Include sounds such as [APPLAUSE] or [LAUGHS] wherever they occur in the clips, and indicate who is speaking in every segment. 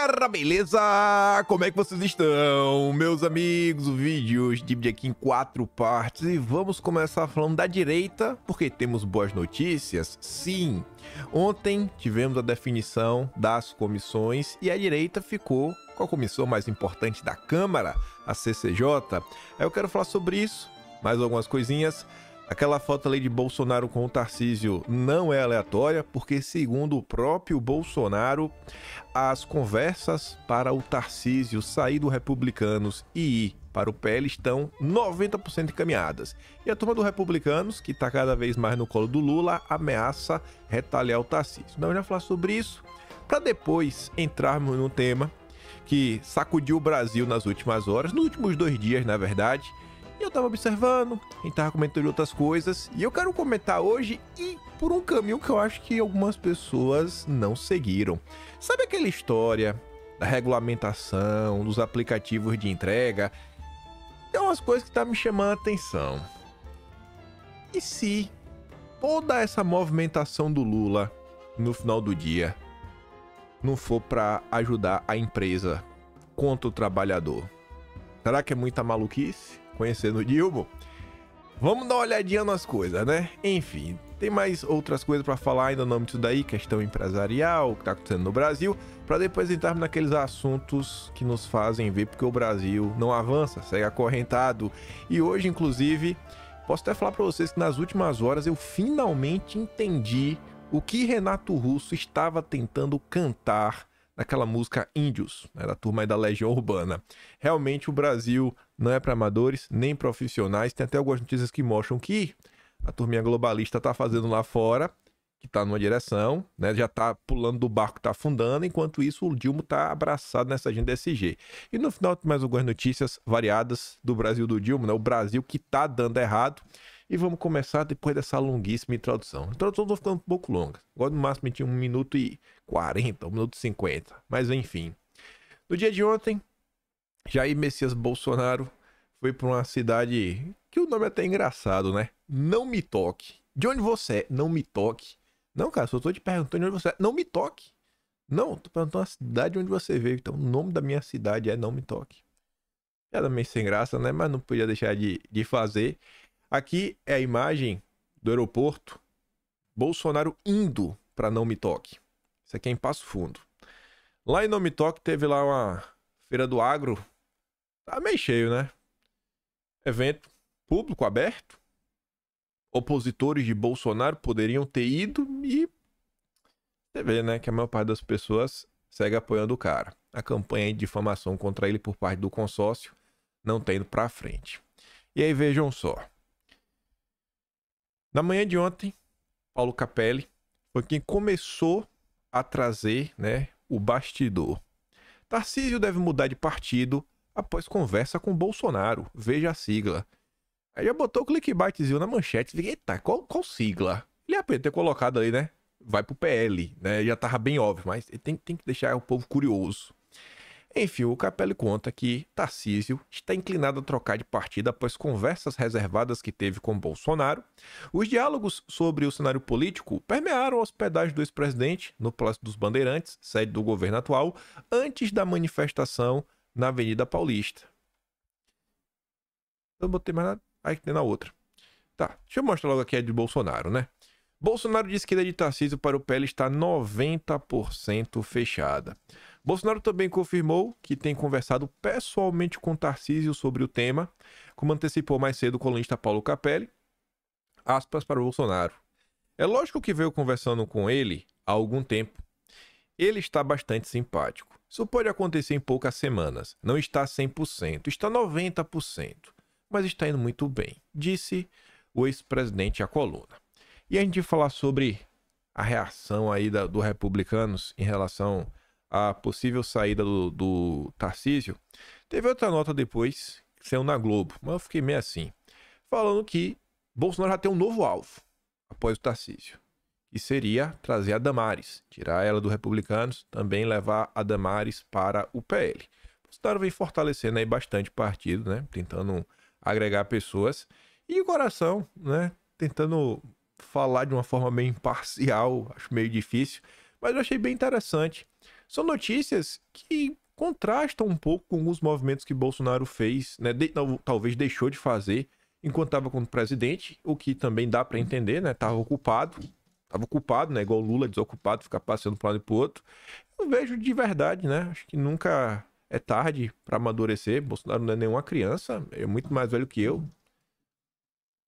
Speaker 1: galera, beleza? Como é que vocês estão, meus amigos? O vídeo hoje divide aqui em quatro partes e vamos começar falando da direita, porque temos boas notícias. Sim, ontem tivemos a definição das comissões e a direita ficou com a comissão mais importante da Câmara, a CCJ. eu quero falar sobre isso, mais algumas coisinhas. Aquela foto ali de Bolsonaro com o Tarcísio não é aleatória, porque, segundo o próprio Bolsonaro, as conversas para o Tarcísio sair do Republicanos e ir para o PL estão 90% encaminhadas. E a turma do Republicanos, que está cada vez mais no colo do Lula, ameaça retaliar o Tarcísio. Não, já falar sobre isso, para depois entrarmos no tema que sacudiu o Brasil nas últimas horas, nos últimos dois dias, na verdade e eu tava observando, a gente tava comentando outras coisas. E eu quero comentar hoje e por um caminho que eu acho que algumas pessoas não seguiram. Sabe aquela história da regulamentação, dos aplicativos de entrega? Tem umas coisas que tá me chamando a atenção. E se toda essa movimentação do Lula no final do dia não for para ajudar a empresa contra o trabalhador? Será que é muita maluquice? conhecendo o Dilma. Vamos dar uma olhadinha nas coisas, né? Enfim, tem mais outras coisas para falar ainda no âmbito daí, questão empresarial, o que tá acontecendo no Brasil, para depois entrarmos naqueles assuntos que nos fazem ver porque o Brasil não avança, segue acorrentado. E hoje, inclusive, posso até falar para vocês que nas últimas horas eu finalmente entendi o que Renato Russo estava tentando cantar naquela música Índios, né, da turma aí da Legião Urbana. Realmente o Brasil não é para amadores nem profissionais. Tem até algumas notícias que mostram que a turminha globalista está fazendo lá fora, que está numa direção, né, já está pulando do barco, está afundando, enquanto isso o Dilma está abraçado nessa agenda SG. E no final tem mais algumas notícias variadas do Brasil do Dilma, né, o Brasil que está dando errado. E vamos começar depois dessa longuíssima introdução. A introdução está ficando um pouco longa. Agora no máximo tinha 1 minuto e 40, 1 minuto e 50. Mas enfim. No dia de ontem, Jair Messias Bolsonaro foi para uma cidade que o nome é até engraçado, né? Não me toque. De onde você é? Não me toque. Não, cara, só tô te perguntando de onde você é. Não me toque. Não, tô perguntando a cidade onde você veio. Então, o nome da minha cidade é Não Me Toque. Era meio sem graça, né? Mas não podia deixar de, de fazer. Aqui é a imagem do aeroporto. Bolsonaro indo para Não Me Toque. Isso aqui é em Passo Fundo. Lá em Não Me Toque teve lá uma feira do agro. Tá meio cheio, né? Evento público aberto. Opositores de Bolsonaro poderiam ter ido e você vê, né, que a maior parte das pessoas segue apoiando o cara. A campanha de difamação contra ele por parte do consórcio não tá indo para frente. E aí vejam só. Na manhã de ontem, Paulo Capelli foi quem começou a trazer né, o bastidor. Tarcísio deve mudar de partido após conversa com Bolsonaro. Veja a sigla. Aí já botou o clickbaitzinho na manchete. Fiquei, eita, qual, qual sigla? Ele ia é ter colocado ali, né? Vai pro PL, né? Já tava bem óbvio, mas tem, tem que deixar o povo curioso. Enfim, o Capelli conta que Tarcísio está inclinado a trocar de partido após conversas reservadas que teve com Bolsonaro. Os diálogos sobre o cenário político permearam a hospedagem do ex-presidente no Palácio dos Bandeirantes, sede do governo atual, antes da manifestação na Avenida Paulista. Eu botei mais nada. Aí que tem na outra. Tá, deixa eu mostrar logo aqui a de Bolsonaro, né? Bolsonaro diz que a de Tarcísio para o PL está 90% fechada. Bolsonaro também confirmou que tem conversado pessoalmente com Tarcísio sobre o tema, como antecipou mais cedo o colunista Paulo Capelli. Aspas para o Bolsonaro. É lógico que veio conversando com ele há algum tempo. Ele está bastante simpático. Isso pode acontecer em poucas semanas. Não está 100%, está 90%. Mas está indo muito bem, disse o ex-presidente à coluna. E a gente falar sobre a reação aí da, do Republicanos em relação à possível saída do, do Tarcísio. Teve outra nota depois, que saiu na Globo, mas eu fiquei meio assim, falando que Bolsonaro já tem um novo alvo após o Tarcísio, que seria trazer a Damares, tirar ela do Republicanos, também levar a Damares para o PL. Bolsonaro vem fortalecendo aí bastante o partido, né? Tentando agregar pessoas. E o coração, né? Tentando falar de uma forma bem imparcial, acho meio difícil, mas eu achei bem interessante. São notícias que contrastam um pouco com os movimentos que Bolsonaro fez, né, de, não, talvez deixou de fazer enquanto estava como presidente, o que também dá para entender, né? Tava ocupado, tava ocupado, né? Igual Lula desocupado, ficar passando para um lado e para outro. Eu vejo de verdade, né? Acho que nunca é tarde para amadurecer. Bolsonaro não é nenhuma criança, é muito mais velho que eu.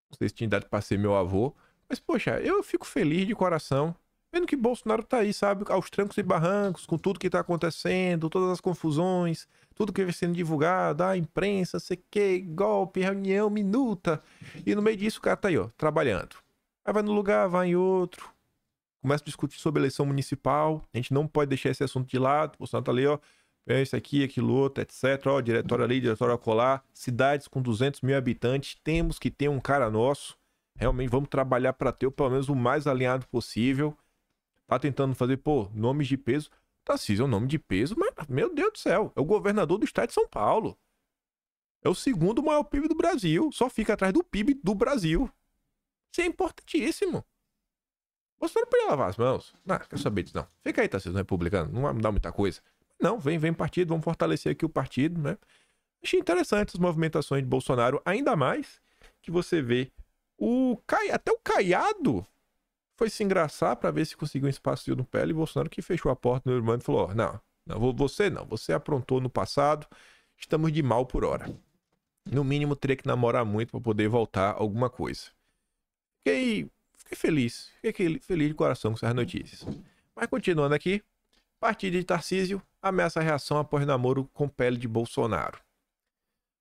Speaker 1: Não sei se tinha idade para ser meu avô. Mas, poxa, eu fico feliz de coração, vendo que Bolsonaro tá aí, sabe, aos trancos e barrancos, com tudo que tá acontecendo, todas as confusões, tudo que vem sendo divulgado, a imprensa, sei que, golpe, reunião, minuta. E no meio disso o cara tá aí, ó, trabalhando. Aí vai num lugar, vai em outro. Começa a discutir sobre eleição municipal. A gente não pode deixar esse assunto de lado. Bolsonaro tá ali, ó, é isso aqui, aquilo outro, etc. Ó, diretório ali, diretório acolá. Cidades com 200 mil habitantes. Temos que ter um cara nosso Realmente vamos trabalhar para ter pelo menos o mais alinhado possível. Tá tentando fazer, pô, nomes de peso. Tarcísio é um nome de peso, mas, meu Deus do céu, é o governador do estado de São Paulo. É o segundo maior PIB do Brasil. Só fica atrás do PIB do Brasil. Isso é importantíssimo. não podia lavar as mãos. Não, quer saber disso não. Fica aí, Tarcísio, é republicano. Não vai mudar muita coisa. Não, vem, vem partido, vamos fortalecer aqui o partido, né? Achei interessante as movimentações de Bolsonaro, ainda mais que você vê o Cai... Até o Caiado foi se engraçar para ver se conseguiu um espaço no pé e Bolsonaro que fechou a porta no Irmão e falou: oh, não, não, você não, você aprontou no passado, estamos de mal por hora. No mínimo, teria que namorar muito para poder voltar alguma coisa. Fiquei, fiquei feliz, fiquei feliz de coração com essas notícias. Mas continuando aqui, partida de Tarcísio ameaça a reação após namoro com pele de Bolsonaro.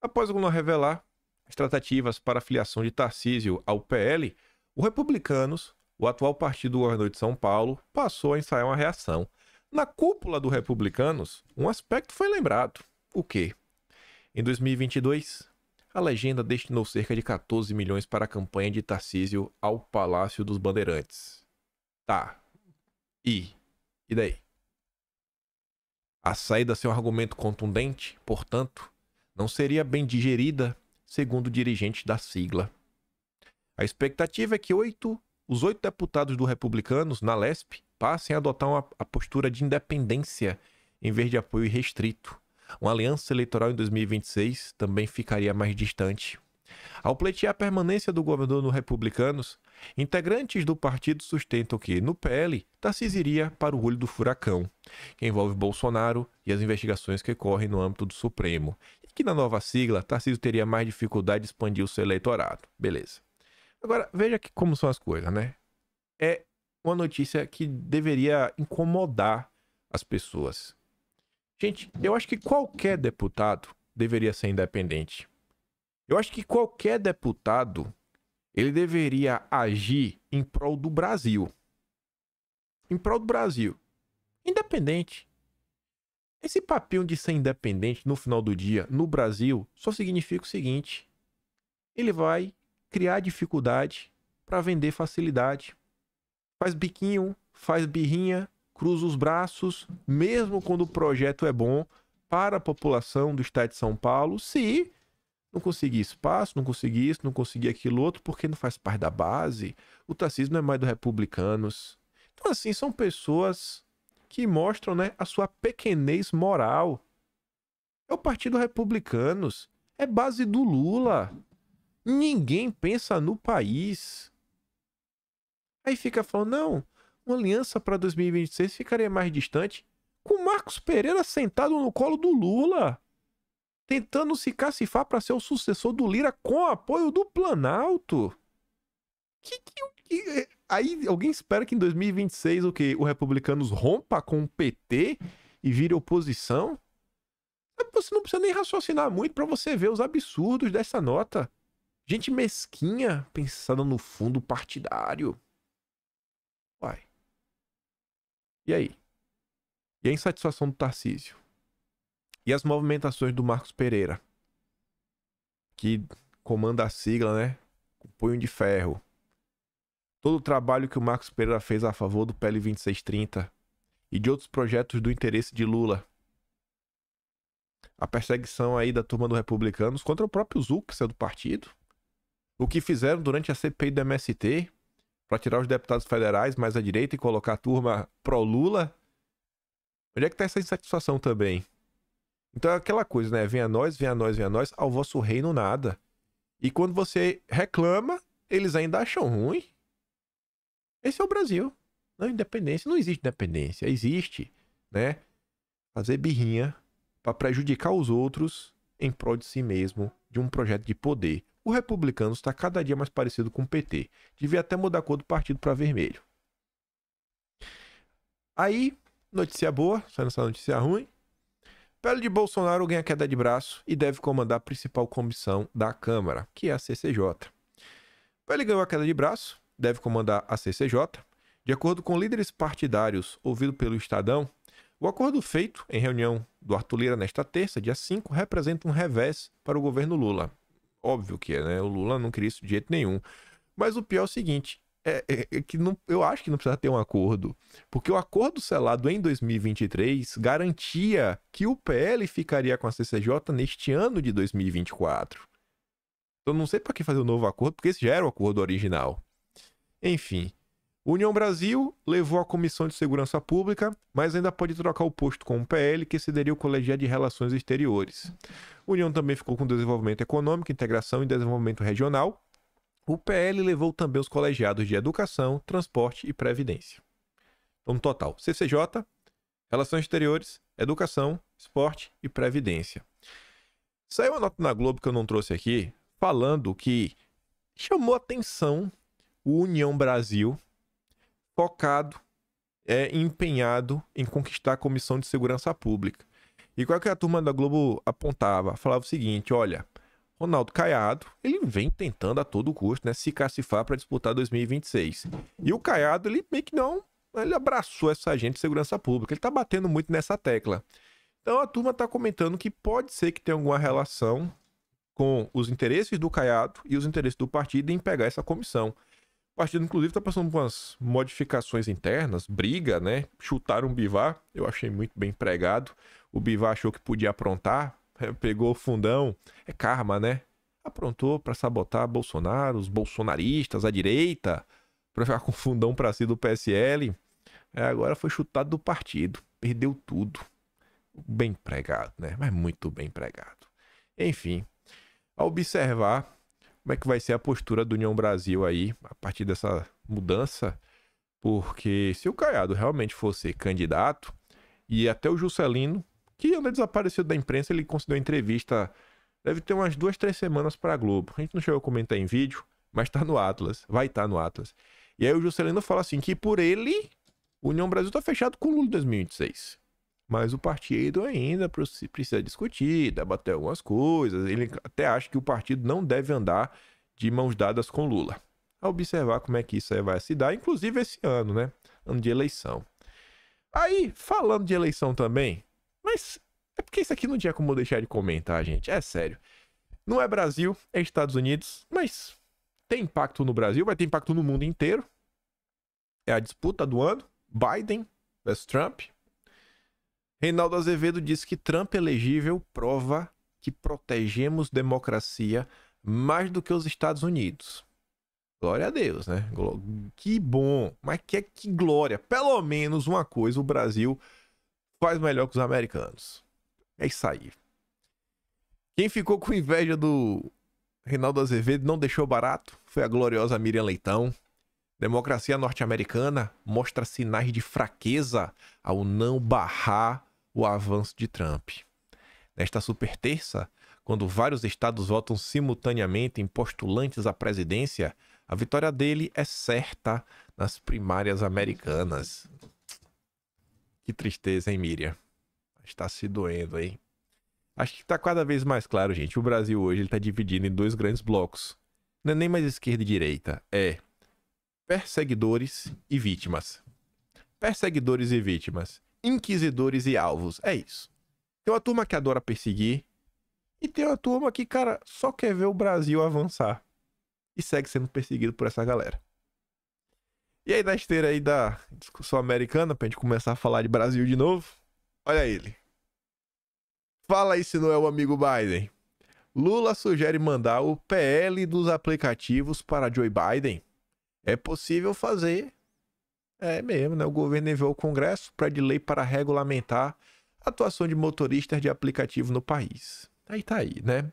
Speaker 1: Após o Lula revelar as tratativas para a filiação de Tarcísio ao PL, o Republicanos, o atual partido do governo de São Paulo, passou a ensaiar uma reação. Na cúpula do Republicanos, um aspecto foi lembrado. O quê? Em 2022, a legenda destinou cerca de 14 milhões para a campanha de Tarcísio ao Palácio dos Bandeirantes. Tá. E? E daí? A saída ser um argumento contundente, portanto, não seria bem digerida segundo o dirigente da sigla. A expectativa é que oito, os oito deputados do Republicanos na LESP passem a adotar uma, a postura de independência em vez de apoio restrito. Uma aliança eleitoral em 2026 também ficaria mais distante. Ao pleitear a permanência do governador no Republicanos, integrantes do partido sustentam que, no PL, Tarcísio iria para o olho do furacão, que envolve Bolsonaro e as investigações que correm no âmbito do Supremo, que na nova sigla, Tarcísio teria mais dificuldade de expandir o seu eleitorado. Beleza. Agora, veja que, como são as coisas, né? É uma notícia que deveria incomodar as pessoas. Gente, eu acho que qualquer deputado deveria ser independente. Eu acho que qualquer deputado ele deveria agir em prol do Brasil. Em prol do Brasil. Independente. Esse papinho de ser independente no final do dia no Brasil só significa o seguinte: ele vai criar dificuldade para vender facilidade. Faz biquinho, faz birrinha, cruza os braços, mesmo quando o projeto é bom para a população do estado de São Paulo, se não conseguir espaço, não conseguir isso, não conseguir aquilo outro, porque não faz parte da base. O não é mais do republicanos. Então, assim, são pessoas que mostram né, a sua pequenez moral. É o Partido Republicanos, é base do Lula. Ninguém pensa no país. Aí fica falando, não, uma aliança para 2026 ficaria mais distante com Marcos Pereira sentado no colo do Lula, tentando se cacifar para ser o sucessor do Lira com apoio do Planalto. Que que o que é, aí alguém espera que em 2026 o que o republicanos rompa com o PT e vire oposição? É você não precisa nem raciocinar muito para você ver os absurdos dessa nota. Gente mesquinha pensando no fundo partidário. Uai. E aí? E a insatisfação do Tarcísio? E as movimentações do Marcos Pereira? Que comanda a sigla, né? Com punho de ferro todo o trabalho que o Marcos Pereira fez a favor do PL 2630 e de outros projetos do interesse de Lula. A perseguição aí da turma dos republicanos contra o próprio Zuc, que do partido. O que fizeram durante a CPI do MST para tirar os deputados federais mais à direita e colocar a turma pró-Lula. Onde é que está essa insatisfação também? Então é aquela coisa, né? Venha a nós, venha a nós, venha a nós, ao vosso reino nada. E quando você reclama, eles ainda acham ruim. Esse é o Brasil. Não, né? independência. Não existe independência. Existe, né? Fazer birrinha para prejudicar os outros em prol de si mesmo, de um projeto de poder. O republicano está cada dia mais parecido com o PT. Devia até mudar a cor do partido para vermelho. Aí, notícia boa, só essa notícia ruim. Pelo de Bolsonaro ganha queda de braço e deve comandar a principal comissão da Câmara, que é a CCJ. Ele ganhou a queda de braço, deve comandar a CCJ. De acordo com líderes partidários ouvidos pelo Estadão, o acordo feito em reunião do Arthur Lira nesta terça, dia 5, representa um revés para o governo Lula. Óbvio que é, né? O Lula não queria isso de jeito nenhum. Mas o pior é o seguinte: é, é, é que não, eu acho que não precisa ter um acordo. Porque o acordo selado em 2023 garantia que o PL ficaria com a CCJ neste ano de 2024. Então não sei para que fazer um novo acordo, porque esse já era o acordo original. Enfim, União Brasil levou a Comissão de Segurança Pública, mas ainda pode trocar o posto com o PL, que cederia o Colegiado de Relações Exteriores. União também ficou com Desenvolvimento Econômico, Integração e Desenvolvimento Regional. O PL levou também os colegiados de Educação, Transporte e Previdência. Então, no total, CCJ, Relações Exteriores, Educação, Esporte e Previdência. Saiu uma nota na Globo que eu não trouxe aqui, falando que chamou atenção o União Brasil, focado, é, empenhado em conquistar a Comissão de Segurança Pública. E qual que a turma da Globo apontava? Falava o seguinte, olha, Ronaldo Caiado, ele vem tentando a todo custo, né, se cacifar para disputar 2026. E o Caiado, ele meio que não, ele abraçou essa agente de segurança pública, ele está batendo muito nessa tecla. Então a turma está comentando que pode ser que tenha alguma relação com os interesses do Caiado e os interesses do partido em pegar essa comissão. O partido, inclusive, está passando por umas modificações internas, briga, né? Chutaram o Bivar, eu achei muito bem pregado. O Bivar achou que podia aprontar, [LAUGHS] pegou o fundão. É karma, né? Aprontou para sabotar Bolsonaro, os bolsonaristas, a direita, para ficar [LAUGHS] com o fundão para si do PSL. É, agora foi chutado do partido, perdeu tudo. Bem pregado, né? Mas muito bem pregado. Enfim, a observar como é que vai ser a postura do União Brasil aí a partir dessa mudança. Porque se o Caiado realmente fosse candidato, e até o Juscelino, que ainda desapareceu da imprensa, ele concedeu entrevista, deve ter umas duas, três semanas para a Globo. A gente não chegou a comentar em vídeo, mas está no Atlas, vai estar tá no Atlas. E aí o Juscelino fala assim que por ele, o União Brasil está fechado com o Lula em 2026. Mas o partido ainda precisa discutir, debater algumas coisas. Ele até acha que o partido não deve andar de mãos dadas com Lula. A observar como é que isso vai se dar, inclusive esse ano, né? Ano de eleição. Aí, falando de eleição também, mas é porque isso aqui não tinha como deixar de comentar, gente. É sério. Não é Brasil, é Estados Unidos, mas tem impacto no Brasil, vai ter impacto no mundo inteiro. É a disputa do ano, Biden versus Trump, Reinaldo Azevedo diz que Trump é elegível prova que protegemos democracia mais do que os Estados Unidos. Glória a Deus, né? Que bom. Mas que, que glória. Pelo menos uma coisa o Brasil faz melhor que os americanos. É isso aí. Quem ficou com inveja do Reinaldo Azevedo não deixou barato foi a gloriosa Miriam Leitão. Democracia norte-americana mostra sinais de fraqueza ao não barrar o avanço de Trump. Nesta super terça, quando vários estados votam simultaneamente em postulantes à presidência, a vitória dele é certa nas primárias americanas. Que tristeza, hein, Miriam? Está se doendo, hein? Acho que está cada vez mais claro, gente. O Brasil hoje está dividido em dois grandes blocos. Não é nem mais esquerda e direita. É perseguidores e vítimas. Perseguidores e vítimas inquisidores e alvos. É isso. Tem uma turma que adora perseguir e tem uma turma que, cara, só quer ver o Brasil avançar e segue sendo perseguido por essa galera. E aí, na esteira aí da discussão americana, pra gente começar a falar de Brasil de novo, olha ele. Fala aí se não é o amigo Biden. Lula sugere mandar o PL dos aplicativos para Joe Biden. É possível fazer é mesmo, né? O governo enviou ao Congresso para de lei para regulamentar a atuação de motoristas de aplicativo no país. Aí tá aí, né?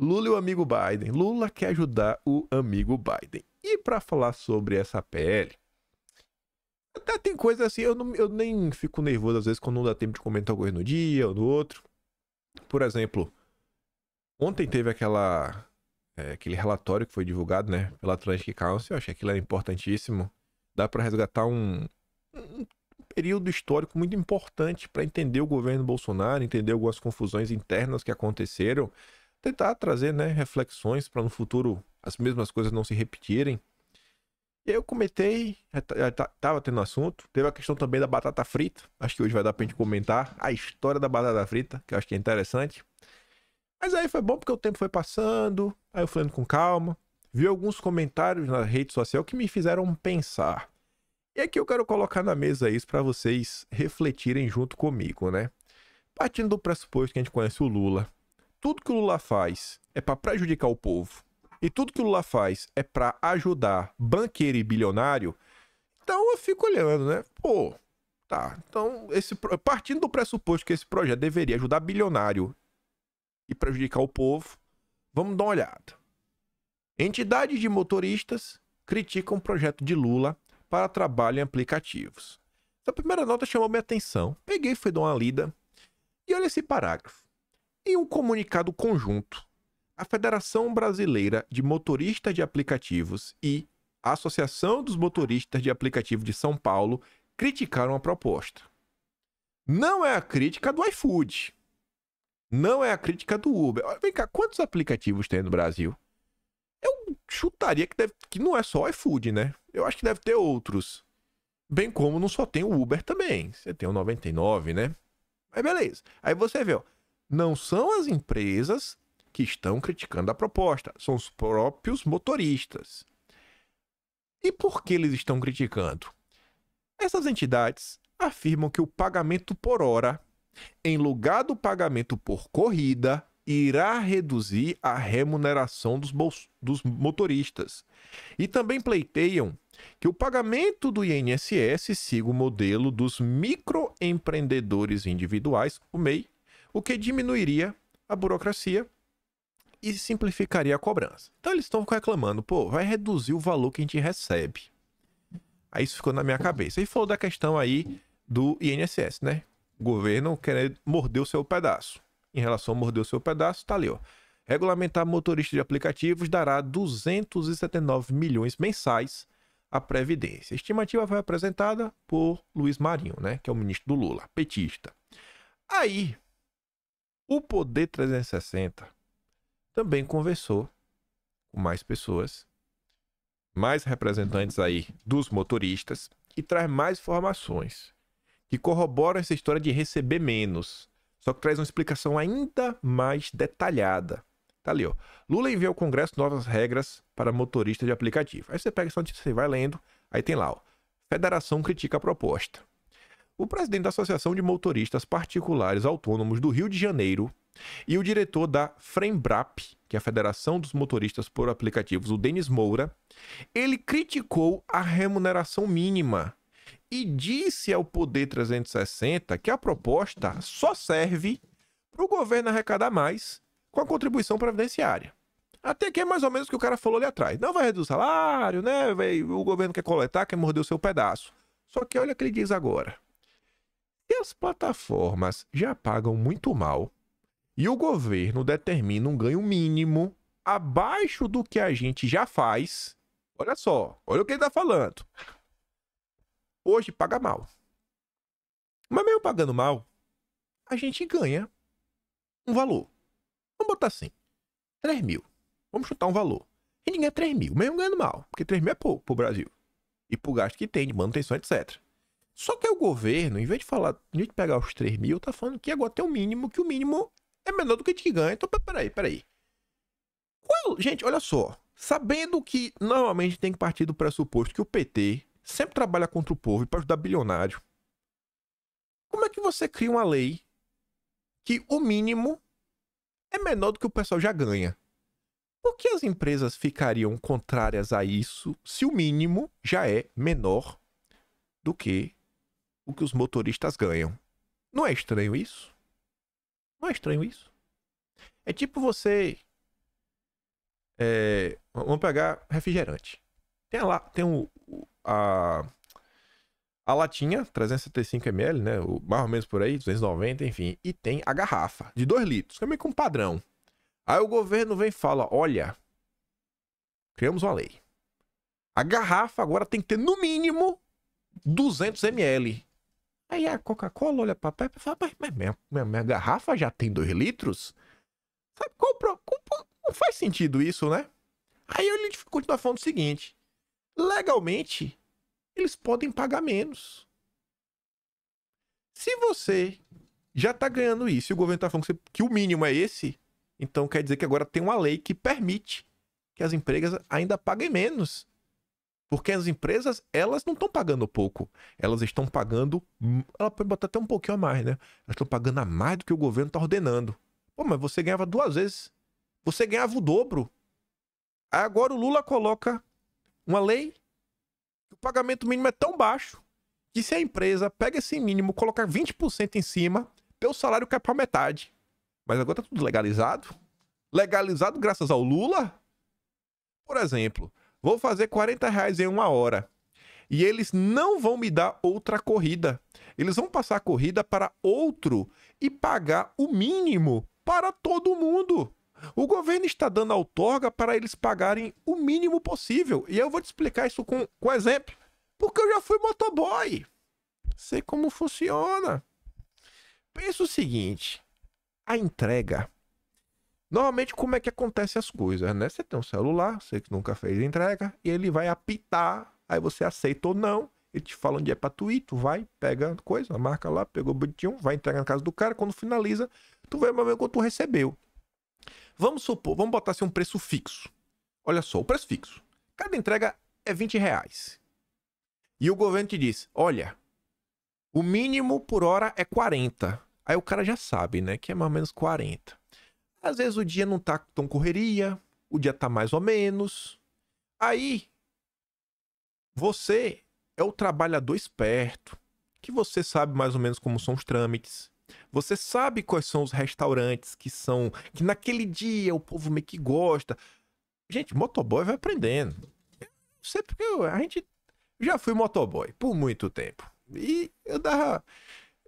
Speaker 1: Lula e o amigo Biden. Lula quer ajudar o amigo Biden. E para falar sobre essa PL, até tem coisa assim, eu, não, eu nem fico nervoso às vezes quando não dá tempo de comentar alguma coisa no dia ou no outro. Por exemplo, ontem teve aquela é, aquele relatório que foi divulgado, né, pela Atlantic Council, eu achei aquilo era importantíssimo. Dá para resgatar um, um período histórico muito importante para entender o governo Bolsonaro, entender algumas confusões internas que aconteceram, tentar trazer né, reflexões para no futuro as mesmas coisas não se repetirem. Eu comentei, estava tendo assunto, teve a questão também da batata frita, acho que hoje vai dar para gente comentar a história da batata frita, que eu acho que é interessante. Mas aí foi bom porque o tempo foi passando, aí eu falando com calma, vi alguns comentários na rede social que me fizeram pensar. E aqui eu quero colocar na mesa isso para vocês refletirem junto comigo, né? Partindo do pressuposto que a gente conhece o Lula, tudo que o Lula faz é para prejudicar o povo e tudo que o Lula faz é para ajudar banqueiro e bilionário. Então eu fico olhando, né? Pô, tá. Então esse partindo do pressuposto que esse projeto deveria ajudar bilionário e prejudicar o povo, vamos dar uma olhada. Entidades de motoristas criticam o projeto de Lula para trabalho em aplicativos. Essa primeira nota chamou minha atenção. Peguei, fui dar uma lida e olha esse parágrafo. Em um comunicado conjunto, a Federação Brasileira de Motoristas de Aplicativos e a Associação dos Motoristas de Aplicativo de São Paulo criticaram a proposta. Não é a crítica do iFood. Não é a crítica do Uber. Vem cá, quantos aplicativos tem no Brasil? Eu chutaria que, deve, que não é só o iFood, né? Eu acho que deve ter outros. Bem como não só tem o Uber também. Você tem o 99, né? Mas beleza. Aí você vê, ó. Não são as empresas que estão criticando a proposta, são os próprios motoristas. E por que eles estão criticando? Essas entidades afirmam que o pagamento por hora, em lugar do pagamento por corrida, irá reduzir a remuneração dos, dos motoristas. E também pleiteiam que o pagamento do INSS siga o modelo dos microempreendedores individuais, o MEI, o que diminuiria a burocracia e simplificaria a cobrança. Então eles estão reclamando, pô, vai reduzir o valor que a gente recebe. Aí isso ficou na minha cabeça. E falou da questão aí do INSS, né? O governo quer morder o seu pedaço em relação ao morder o seu pedaço, tá ali, ó. Regulamentar motorista de aplicativos dará 279 milhões mensais à Previdência. A estimativa foi apresentada por Luiz Marinho, né, que é o ministro do Lula, petista. Aí, o Poder 360 também conversou com mais pessoas, mais representantes aí dos motoristas e traz mais informações que corroboram essa história de receber menos. Só que traz uma explicação ainda mais detalhada. Tá ali, ó. Lula envia ao Congresso novas regras para motorista de aplicativo. Aí você pega essa notícia, você vai lendo, aí tem lá, ó. Federação critica a proposta. O presidente da Associação de Motoristas Particulares Autônomos do Rio de Janeiro e o diretor da Frembrap, que é a Federação dos Motoristas por Aplicativos, o Denis Moura, ele criticou a remuneração mínima e disse ao Poder 360 que a proposta só serve para o governo arrecadar mais com a contribuição previdenciária. Até que é mais ou menos o que o cara falou ali atrás. Não vai reduzir o salário, né? O governo quer coletar, quer morder o seu pedaço. Só que olha o que ele diz agora. E as plataformas já pagam muito mal e o governo determina um ganho mínimo abaixo do que a gente já faz. Olha só, olha o que ele está falando. Hoje paga mal. Mas mesmo pagando mal, a gente ganha um valor. Vamos botar assim: 3 mil. Vamos chutar um valor. E ninguém ganha é 3 mil, mesmo ganhando mal. Porque 3 mil é pouco pro Brasil. E pro gasto que tem de manutenção, etc. Só que o governo, em vez de falar, em vez de pegar os 3 mil, tá falando que agora tem o um mínimo, que o mínimo é menor do que a gente ganha. Então, peraí, peraí. Qual, gente, olha só. Sabendo que normalmente tem que partir do pressuposto que o PT sempre trabalha contra o povo e para ajudar bilionário. Como é que você cria uma lei que o mínimo é menor do que o pessoal já ganha? Por que as empresas ficariam contrárias a isso se o mínimo já é menor do que o que os motoristas ganham? Não é estranho isso? Não é estranho isso? É tipo você. É, vamos pegar refrigerante. Tem lá, tem o, a, a latinha, 375ml, né? O, mais ou menos por aí, 290, enfim. E tem a garrafa de 2 litros, que é meio que um padrão. Aí o governo vem e fala: olha, criamos uma lei. A garrafa agora tem que ter no mínimo 200 ml. Aí a Coca-Cola olha pra Pepe e fala: mas, mas minha, minha, minha, garrafa já tem 2 litros? Sabe qual o Não faz sentido isso, né? Aí ele continua falando o seguinte: legalmente, eles podem pagar menos. Se você já está ganhando isso e o governo está falando que, o mínimo é esse, então quer dizer que agora tem uma lei que permite que as empresas ainda paguem menos. Porque as empresas, elas não estão pagando pouco. Elas estão pagando. Ela pode botar até um pouquinho a mais, né? Elas estão pagando a mais do que o governo está ordenando. Pô, mas você ganhava duas vezes. Você ganhava o dobro. Agora o Lula coloca uma lei que o pagamento mínimo é tão baixo que se a empresa pega esse mínimo, colocar 20% em cima, teu salário cai pra metade. Mas agora tá tudo legalizado. Legalizado graças ao Lula. Por exemplo, vou fazer 40 reais em uma hora. E eles não vão me dar outra corrida. Eles vão passar a corrida para outro e pagar o mínimo para todo mundo. O governo está dando outorga para eles pagarem o mínimo possível. E eu vou te explicar isso com, com exemplo. Porque eu já fui motoboy. Sei como funciona. Pensa o seguinte: a entrega. Normalmente, como é que acontece as coisas, né? Você tem um celular, você que nunca fez entrega, e ele vai apitar, aí você aceita ou não, ele te fala onde é pra tu ir, tu vai, pega coisa, marca lá, pegou o bonitinho, vai entregar na casa do cara, quando finaliza, tu vê o momento que tu recebeu. Vamos supor, vamos botar assim um preço fixo. Olha só, o preço fixo. Cada entrega é 20 reais. E o governo te diz: olha, o mínimo por hora é 40. Aí o cara já sabe, né? Que é mais ou menos 40. Às vezes o dia não tá tão correria, o dia tá mais ou menos. Aí você é o trabalhador esperto, que você sabe mais ou menos como são os trâmites, você sabe quais são os restaurantes que são. que naquele dia o povo meio que gosta. Gente, motoboy vai aprendendo. Eu sei porque eu, a gente. Já fui motoboy por muito tempo. E eu dava.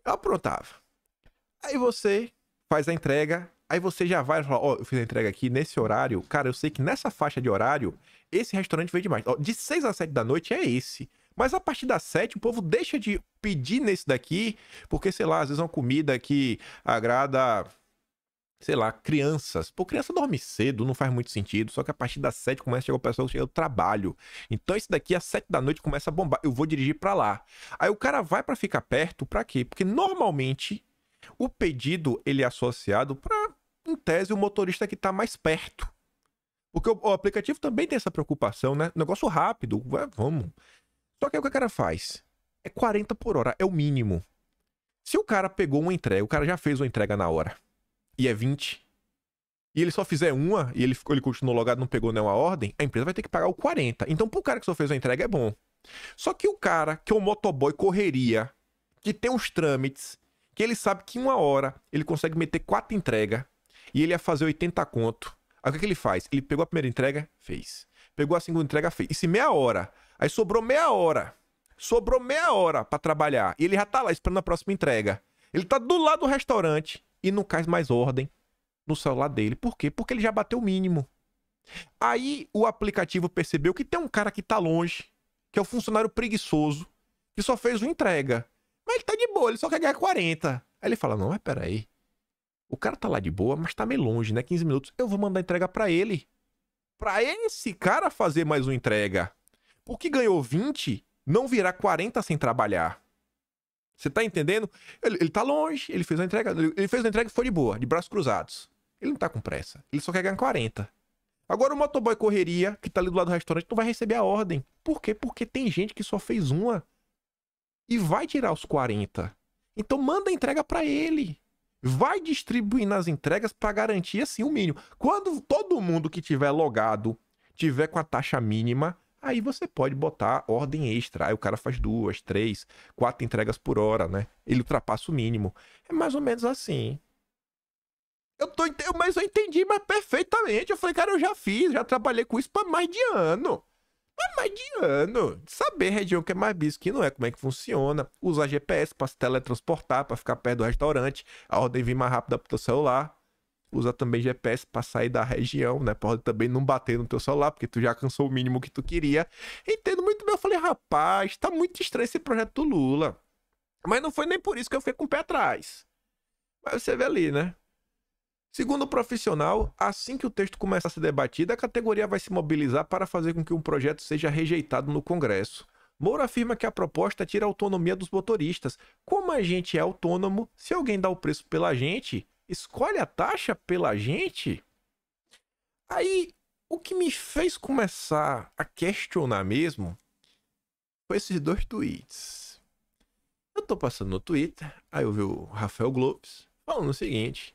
Speaker 1: Eu aprontava. Aí você faz a entrega, aí você já vai e fala, ó, oh, eu fiz a entrega aqui nesse horário. Cara, eu sei que nessa faixa de horário, esse restaurante vende mais. Oh, de 6 a 7 da noite é esse. Mas a partir das sete, o povo deixa de pedir nesse daqui, porque, sei lá, às vezes é uma comida que agrada sei lá, crianças. Pô, criança dorme cedo, não faz muito sentido. Só que a partir das 7 começa a chegar o pessoal que chega do trabalho. Então esse daqui às 7 da noite começa a bombar. Eu vou dirigir para lá. Aí o cara vai para ficar perto, para quê? Porque normalmente o pedido ele é associado para em tese o motorista que tá mais perto. Porque o, o aplicativo também tem essa preocupação, né? Negócio rápido, vai vamos. Só que aí o que o cara faz? É 40 por hora, é o mínimo. Se o cara pegou uma entrega, o cara já fez uma entrega na hora, e é 20, e ele só fizer uma, e ele, ficou, ele continuou logado, não pegou nenhuma ordem, a empresa vai ter que pagar o 40. Então, pro cara que só fez uma entrega, é bom. Só que o cara, que é o motoboy correria, que tem os trâmites, que ele sabe que em uma hora ele consegue meter quatro entregas, e ele ia fazer 80 conto. Aí o que, que ele faz? Ele pegou a primeira entrega, fez. Pegou a segunda entrega, fez. E se meia hora Aí sobrou meia hora. Sobrou meia hora para trabalhar. E ele já tá lá esperando a próxima entrega. Ele tá do lado do restaurante e não cai mais ordem no celular dele. Por quê? Porque ele já bateu o mínimo. Aí o aplicativo percebeu que tem um cara que tá longe, que é o um funcionário preguiçoso, que só fez uma entrega. Mas ele tá de boa, ele só quer ganhar 40. Aí ele fala: Não, mas peraí. O cara tá lá de boa, mas tá meio longe, né? 15 minutos. Eu vou mandar entrega para ele. Para esse cara fazer mais uma entrega. Porque ganhou 20, não virá 40 sem trabalhar. Você tá entendendo? Ele, ele tá longe, ele fez a entrega, ele fez a entrega e foi de boa, de braços cruzados. Ele não tá com pressa, ele só quer ganhar 40. Agora o motoboy correria, que tá ali do lado do restaurante, não vai receber a ordem. Por quê? Porque tem gente que só fez uma e vai tirar os 40. Então manda a entrega para ele. Vai distribuir nas entregas para garantir assim o mínimo. Quando todo mundo que tiver logado tiver com a taxa mínima, Aí você pode botar ordem extra. Aí o cara faz duas, três, quatro entregas por hora, né? Ele ultrapassa o mínimo. É mais ou menos assim. Eu tô, mas eu entendi mas perfeitamente. Eu falei, cara, eu já fiz, já trabalhei com isso para mais de ano. Pra mais de ano. Saber região que é mais bis, que não é, como é que funciona. Usar GPS para se teletransportar, para ficar perto do restaurante. A ordem vir mais rápida pro teu celular usar também GPS para sair da região, né? Pode também não bater no teu celular, porque tu já cansou o mínimo que tu queria. Entendo muito bem, eu falei, rapaz, tá muito estranho esse projeto do Lula. Mas não foi nem por isso que eu fiquei com o pé atrás. Mas você vê ali, né? Segundo o profissional, assim que o texto começar a ser debatido, a categoria vai se mobilizar para fazer com que um projeto seja rejeitado no Congresso. Moura afirma que a proposta tira a autonomia dos motoristas. Como a gente é autônomo, se alguém dá o preço pela gente, escolhe a taxa pela gente. Aí, o que me fez começar a questionar mesmo foi esses dois tweets. Eu tô passando no Twitter, aí eu vi o Rafael Globes falando o seguinte: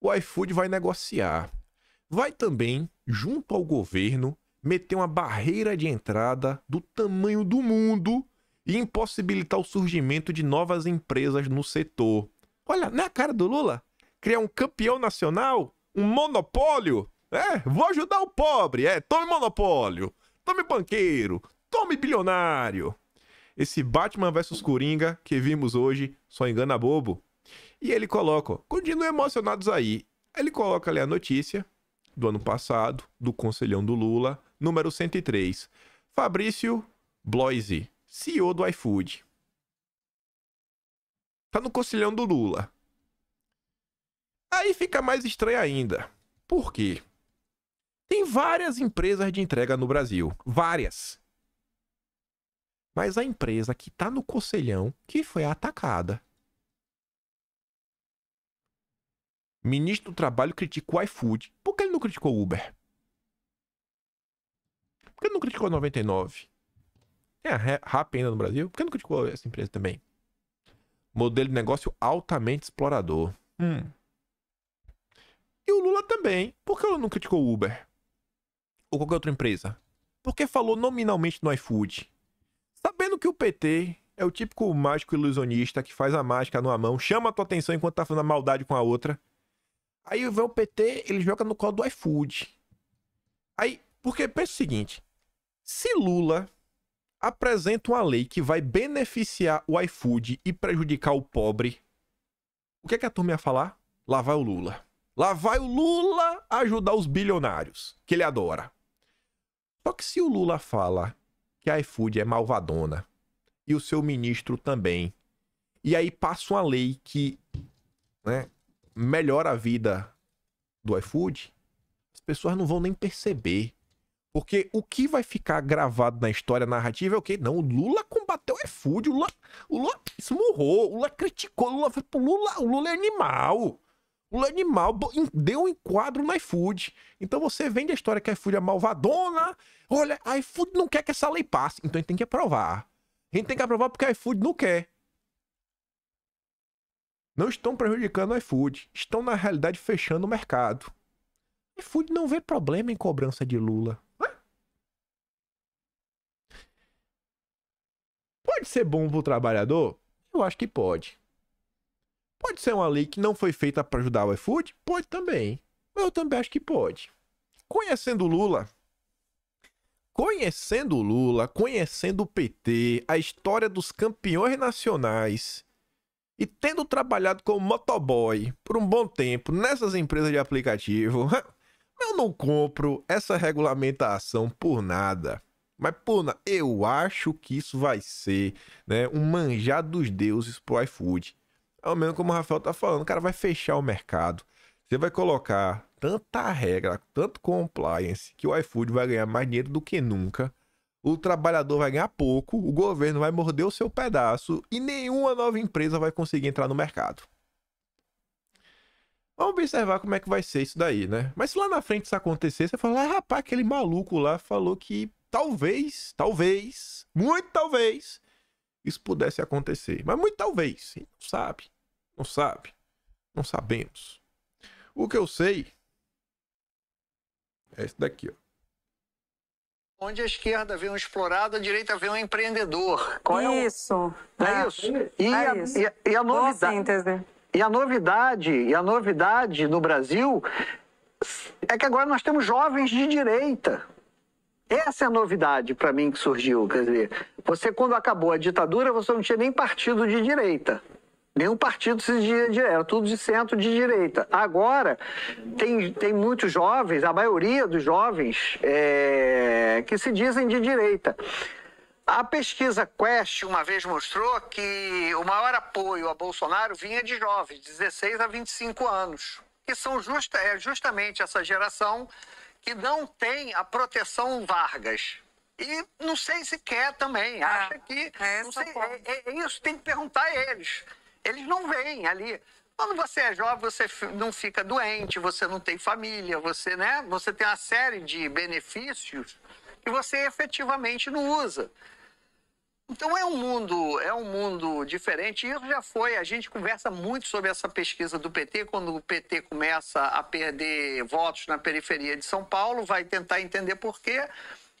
Speaker 1: o iFood vai negociar. Vai também, junto ao governo, meter uma barreira de entrada do tamanho do mundo e impossibilitar o surgimento de novas empresas no setor. Olha, na cara do Lula, criar um campeão nacional, um monopólio. É, vou ajudar o pobre. É, tome monopólio, tome banqueiro, tome bilionário. Esse Batman versus Coringa que vimos hoje só engana bobo. E ele coloca, ó, emocionados aí. Ele coloca ali a notícia do ano passado, do Conselhão do Lula, número 103. Fabrício Bloise, CEO do iFood. Tá no Conselhão do Lula. Aí fica mais estranho ainda. Por quê? Tem várias empresas de entrega no Brasil. Várias. Mas a empresa que está no Conselhão que foi atacada. Ministro do Trabalho criticou o iFood. Por que ele não criticou o Uber? Por que ele não criticou a 99? É a RAP ainda no Brasil? Por que não criticou essa empresa também? Modelo de negócio altamente explorador. Hum. E o Lula também. Por que ela não criticou o Uber? Ou qualquer outra empresa? Porque falou nominalmente no iFood. Sabendo que o PT é o típico mágico ilusionista que faz a mágica numa mão, chama a tua atenção enquanto tá fazendo a maldade com a outra. Aí vem o PT, ele joga no colo do iFood. Aí, porque pensa o seguinte: se Lula apresenta uma lei que vai beneficiar o iFood e prejudicar o pobre, o que é que a turma ia falar? Lá vai o Lula. Lá vai o Lula ajudar os bilionários, que ele adora. Só que se o Lula fala que a iFood é malvadona, e o seu ministro também, e aí passa uma lei que né, melhora a vida do iFood, as pessoas não vão nem perceber. Porque o que vai ficar gravado na história narrativa é o quê? Não, o Lula combateu o iFood, o Lula, o Lula esmurrou, o Lula criticou, o Lula, pro Lula, o Lula é animal. O animal deu um enquadro no iFood. Então você vende a história que a iFood é malvadona. Olha, a iFood não quer que essa lei passe. Então a gente tem que aprovar. A gente tem que aprovar porque a iFood não quer. Não estão prejudicando o iFood. Estão, na realidade, fechando o mercado. O iFood não vê problema em cobrança de Lula. Pode ser bom pro trabalhador? Eu acho que pode. Pode ser uma lei que não foi feita para ajudar o iFood? Pode também. Mas eu também acho que pode. Conhecendo Lula, conhecendo Lula, conhecendo o PT, a história dos campeões nacionais e tendo trabalhado como motoboy por um bom tempo nessas empresas de aplicativo, [LAUGHS] eu não compro essa regulamentação por nada. Mas, Puna, eu acho que isso vai ser né, um manjar dos deuses pro iFood. É o mesmo como o Rafael tá falando, o cara vai fechar o mercado. Você vai colocar tanta regra, tanto compliance, que o iFood vai ganhar mais dinheiro do que nunca. O trabalhador vai ganhar pouco, o governo vai morder o seu pedaço e nenhuma nova empresa vai conseguir entrar no mercado. Vamos observar como é que vai ser isso daí, né? Mas se lá na frente isso acontecer, você fala, ah, rapaz, aquele maluco lá falou que talvez, talvez, muito talvez, isso pudesse acontecer. Mas muito talvez, não sabe, não sabe, não sabemos. O que eu sei
Speaker 2: é esse daqui, ó. Onde a esquerda vê um explorado, a direita vê um empreendedor. Qual é é é. isso. É, o... é, é isso. E, a, E, a, e a novidade. E a novidade, e a novidade no Brasil é que agora nós temos jovens de direita essa é a novidade para mim que surgiu. Quer dizer, você, quando acabou a ditadura, você não tinha nem partido de direita. Nenhum partido se dizia era tudo de centro de direita. Agora, tem, tem muitos jovens, a maioria dos jovens, é, que se dizem de direita. A pesquisa Quest uma vez mostrou que o maior apoio a Bolsonaro vinha de jovens, 16 a 25 anos, que são justa, é justamente essa geração que não tem a proteção Vargas. E não sei se quer também, ah, acha que. É, sei, é, é, é isso, tem que perguntar a eles. Eles não vêm ali. Quando você é jovem, você não fica doente, você não tem família, você, né? Você tem uma série de benefícios que você efetivamente não usa. Então é um mundo, é um mundo diferente. Isso já foi. A gente conversa muito sobre essa pesquisa do PT quando o PT começa a perder votos na periferia de São Paulo, vai tentar entender por quê.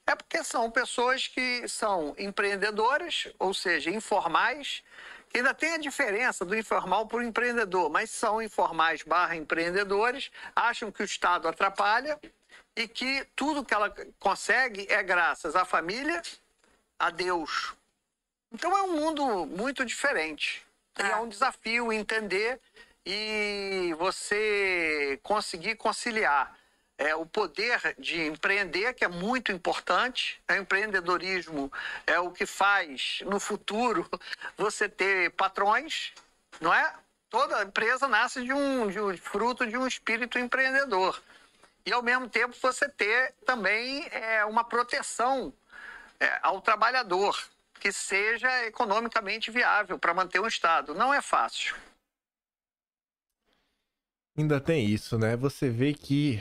Speaker 2: É porque são pessoas que são empreendedoras, ou seja, informais, que ainda tem a diferença do informal para o empreendedor, mas são informais barra empreendedores, acham que o Estado atrapalha e que tudo que ela consegue é graças à família, a Deus, então é um mundo muito diferente. Tá. E é ah. um desafio entender e você conseguir conciliar é, o poder de empreender, que é muito importante. O né? empreendedorismo é o que faz no futuro [LAUGHS] você ter patrões, não é? Toda empresa nasce de um, de um fruto de um espírito empreendedor. E ao mesmo tempo você ter também é, uma proteção é, ao trabalhador que seja economicamente viável para manter um Estado. Não é fácil.
Speaker 1: Ainda tem isso, né? Você vê que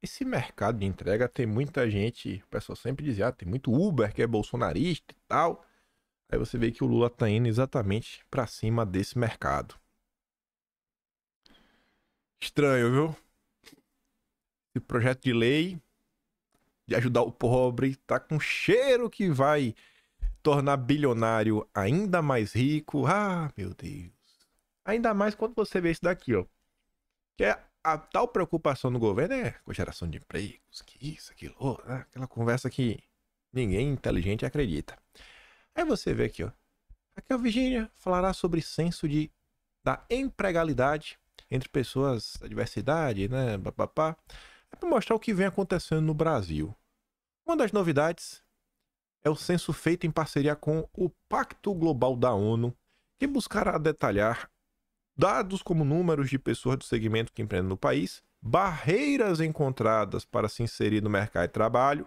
Speaker 1: esse mercado de entrega tem muita gente, o pessoal sempre dizia, ah, tem muito Uber que é bolsonarista e tal. Aí você vê que o Lula tá indo exatamente para cima desse mercado. Estranho, viu? Esse projeto de lei de ajudar o pobre tá com cheiro que vai tornar bilionário ainda mais rico. Ah, meu Deus. Ainda mais quando você vê isso daqui, ó. Que é a tal preocupação do governo é com geração de empregos, que isso, aquilo, ah, aquela conversa que ninguém inteligente acredita. Aí você vê aqui, ó. aqui a Virginia falará sobre senso de da empregalidade entre pessoas da diversidade, né, papapá. É para mostrar o que vem acontecendo no Brasil. Uma das novidades é o censo feito em parceria com o Pacto Global da ONU, que buscará detalhar dados como números de pessoas do segmento que empreendem no país, barreiras encontradas para se inserir no mercado de trabalho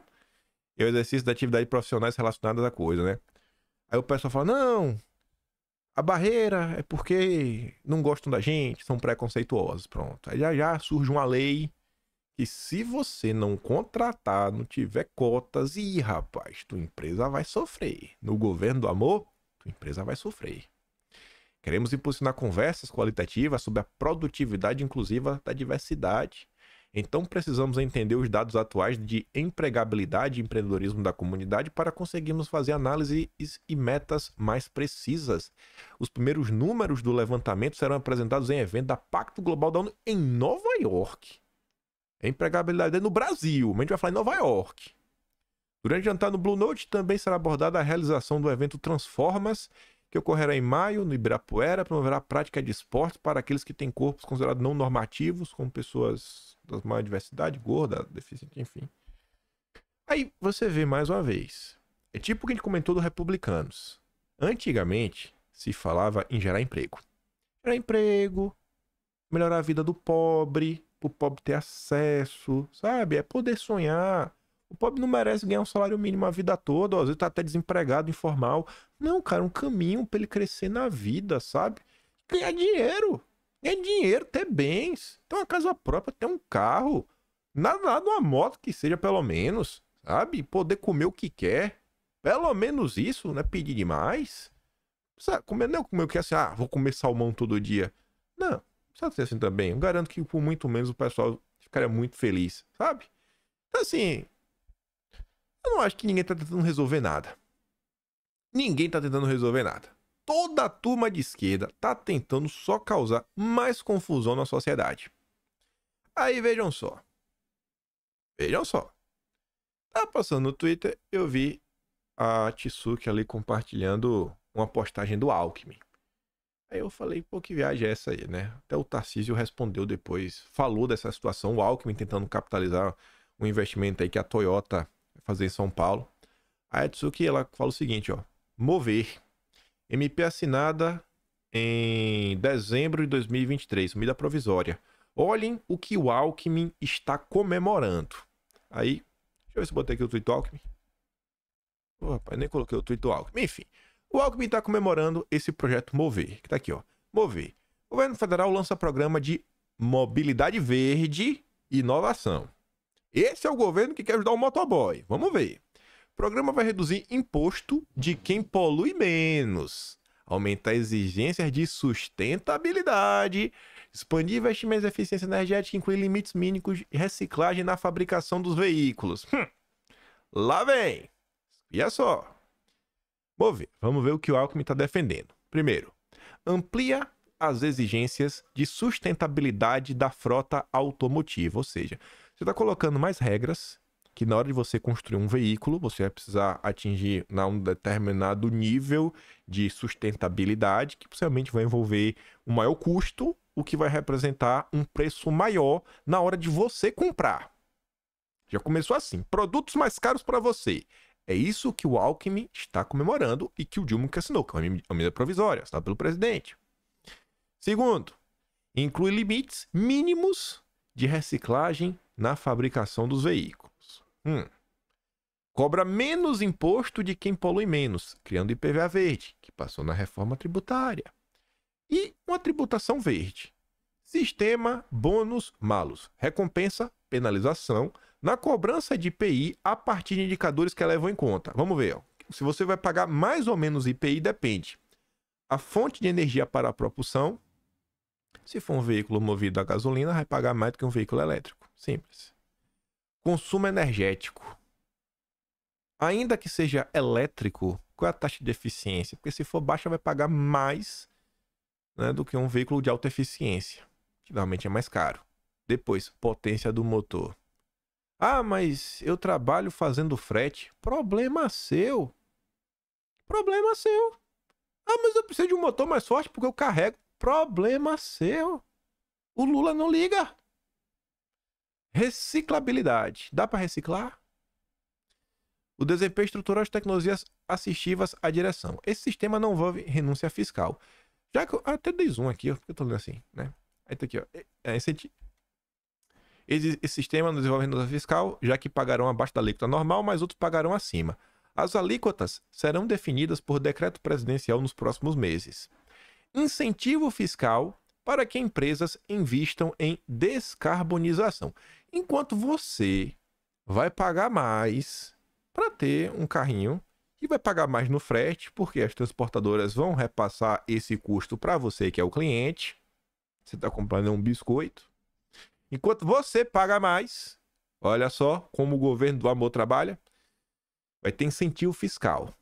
Speaker 1: e o exercício da atividade profissionais relacionadas à coisa, né? Aí o pessoal fala: não, a barreira é porque não gostam da gente, são preconceituosos. Pronto. Aí já já surge uma lei que se você não contratar, não tiver cotas, e rapaz, tua empresa vai sofrer. No governo do amor, tua empresa vai sofrer. Queremos impulsionar conversas qualitativas sobre a produtividade inclusiva da diversidade. Então precisamos entender os dados atuais de empregabilidade e empreendedorismo da comunidade para conseguirmos fazer análises e metas mais precisas. Os primeiros números do levantamento serão apresentados em evento da Pacto Global da ONU em Nova York. A é empregabilidade é no Brasil, mas a gente vai falar em Nova York. Durante o jantar no Blue Note também será abordada a realização do evento Transformas, que ocorrerá em maio no Ibirapuera, promoverá a prática de esportes para aqueles que têm corpos considerados não normativos, como pessoas das maior diversidade, gorda, deficiente, enfim. Aí você vê mais uma vez. É tipo o que a gente comentou do Republicanos. Antigamente se falava em gerar emprego. Gerar emprego, melhorar a vida do pobre, pro pobre ter acesso, sabe? É poder sonhar. O pobre não merece ganhar um salário mínimo a vida toda, ou às vezes tá até desempregado, informal. Não, cara, um caminho para ele crescer na vida, sabe? Ganhar dinheiro. Ganhar dinheiro, ter bens, ter uma casa própria, ter um carro. Nada, nada uma moto que seja, pelo menos, sabe? Poder comer o que quer. Pelo menos isso, não é pedir demais. Sabe, comer, não é comer o que é assim, ah, vou comer salmão todo dia precisa ser assim também. Eu garanto que por muito menos o pessoal ficaria muito feliz, sabe? Então, assim, eu não acho que ninguém tá tentando resolver nada. Ninguém tá tentando resolver nada. Toda a turma de esquerda tá tentando só causar mais confusão na sociedade. Aí vejam só. Vejam só. Tá passando no Twitter, eu vi a Tsuki ali compartilhando uma postagem do Alckmin. Aí eu falei, pô, que viagem é essa aí, né? Até o Tarcísio respondeu depois, falou dessa situação, o Alckmin tentando capitalizar um investimento aí que a Toyota fazer em São Paulo. A Atsuki, ela fala o seguinte, ó, mover, MP assinada em dezembro de 2023, medida provisória. Olhem o que o Alckmin está comemorando. Aí, deixa eu ver se eu botei aqui o tweet do Alckmin. Pô, rapaz, nem coloquei o tweet do Alckmin. Enfim, o Alckmin está comemorando esse projeto Mover, que está aqui, ó. Mover. O governo federal lança programa de mobilidade verde e inovação. Esse é o governo que quer ajudar o motoboy. Vamos ver. O programa vai reduzir imposto de quem polui menos, aumentar exigências de sustentabilidade, expandir investimentos em eficiência energética, incluir limites mínimos de reciclagem na fabricação dos veículos. Hum. Lá vem. E é só. Vamos ver, vamos ver o que o Alckmin está defendendo. Primeiro, amplia as exigências de sustentabilidade da frota automotiva, ou seja, você está colocando mais regras que na hora de você construir um veículo, você vai precisar atingir um determinado nível de sustentabilidade, que possivelmente vai envolver um maior custo, o que vai representar um preço maior na hora de você comprar. Já começou assim, produtos mais caros para você. É isso que o Alckmin está comemorando e que o Dilma que assinou, que é uma medida provisória, assinada pelo presidente. Segundo, inclui limites mínimos de reciclagem na fabricação dos veículos. Hum. Cobra menos imposto de quem polui menos, criando IPVA verde, que passou na reforma tributária. E uma tributação verde. Sistema bônus-malos. Recompensa, penalização na cobrança de IPI, a partir de indicadores que levam em conta. Vamos ver. Ó. Se você vai pagar mais ou menos IPI, depende. A fonte de energia para a propulsão. Se for um veículo movido a gasolina, vai pagar mais do que um veículo elétrico. Simples. Consumo energético. Ainda que seja elétrico, qual é a taxa de eficiência? Porque se for baixa, vai pagar mais né, do que um veículo de alta eficiência, que normalmente é mais caro. Depois, potência do motor. Ah, mas eu trabalho fazendo frete. Problema seu. Problema seu. Ah, mas eu preciso de um motor mais forte porque eu carrego. Problema seu. O Lula não liga. Reciclabilidade. Dá para reciclar? O desempenho estrutural de tecnologias assistivas à direção. Esse sistema não envolve renúncia fiscal. Já que eu ah, até dei zoom aqui, porque eu tô lendo assim, né? Aí tá aqui, ó. É incentivo. É, esse sistema no desenvolvimento fiscal, já que pagarão abaixo da alíquota normal, mas outros pagarão acima. As alíquotas serão definidas por decreto presidencial nos próximos meses. Incentivo fiscal para que empresas invistam em descarbonização. Enquanto você vai pagar mais para ter um carrinho e vai pagar mais no frete, porque as transportadoras vão repassar esse custo para você que é o cliente. Você está comprando um biscoito, Enquanto você paga mais, olha só como o governo do amor trabalha, vai ter incentivo fiscal.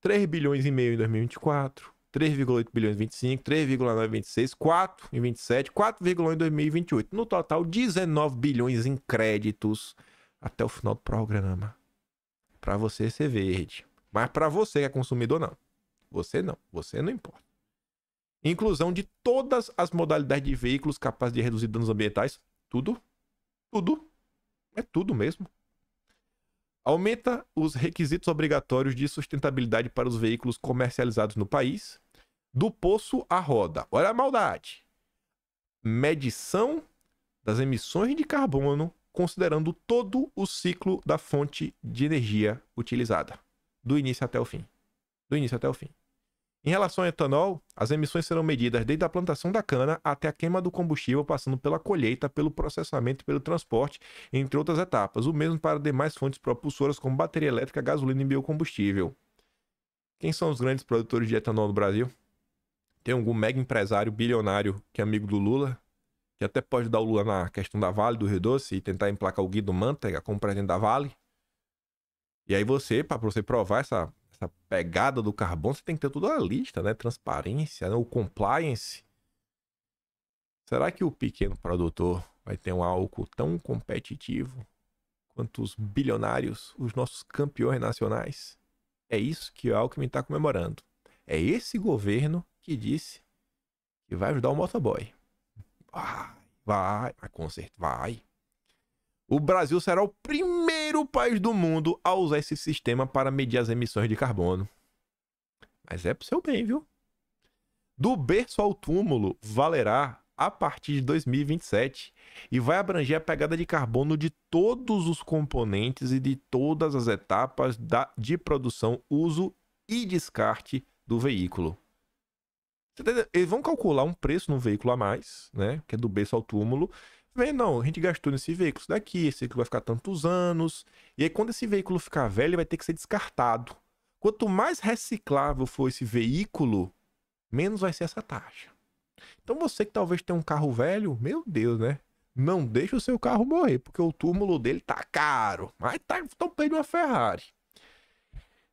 Speaker 1: 3 bilhões e meio em 2024, 3,8 bilhões em 2025, 3,9 em 26, 4 em 2027, 4,1 em 2028. No total, 19 bilhões em créditos até o final do programa. Para você ser verde. Mas para você que é consumidor, não. Você não. Você não importa. Inclusão de todas as modalidades de veículos capazes de reduzir danos ambientais tudo. Tudo. É tudo mesmo. Aumenta os requisitos obrigatórios de sustentabilidade para os veículos comercializados no país. Do poço à roda. Olha a maldade. Medição das emissões de carbono, considerando todo o ciclo da fonte de energia utilizada, do início até o fim. Do início até o fim. Em relação ao etanol, as emissões serão medidas desde a plantação da cana até a queima do combustível, passando pela colheita, pelo processamento e pelo transporte, entre outras etapas, o mesmo para demais fontes propulsoras como bateria elétrica, gasolina e biocombustível. Quem são os grandes produtores de etanol no Brasil? Tem algum mega empresário bilionário que é amigo do Lula, que até pode dar o Lula na questão da Vale, do Rio Doce, e tentar emplacar o Guido Mantega como presidente da Vale. E aí você, para você provar essa essa pegada do carbono, você tem que ter toda a lista, né? Transparência, né? o compliance. Será que o pequeno produtor vai ter um álcool tão competitivo quanto os bilionários, os nossos campeões nacionais? É isso que o é Alckmin está comemorando. É esse governo que disse que vai ajudar o motoboy. Vai, vai, vai, conserto, vai o Brasil será o primeiro país do mundo a usar esse sistema para medir as emissões de carbono. Mas é pro seu bem, viu? Do berço ao túmulo valerá a partir de 2027 e vai abranger a pegada de carbono de todos os componentes e de todas as etapas da, de produção, uso e descarte do veículo. Eles vão calcular um preço no veículo a mais, né? Que é do berço ao túmulo, vem não, a gente gastou nesse veículo isso daqui, esse veículo vai ficar tantos anos. E aí, quando esse veículo ficar velho, vai ter que ser descartado. Quanto mais reciclável for esse veículo, menos vai ser essa taxa. Então você que talvez tenha um carro velho, meu Deus, né? Não deixe o seu carro morrer, porque o túmulo dele tá caro. Mas tá tão perto de uma Ferrari.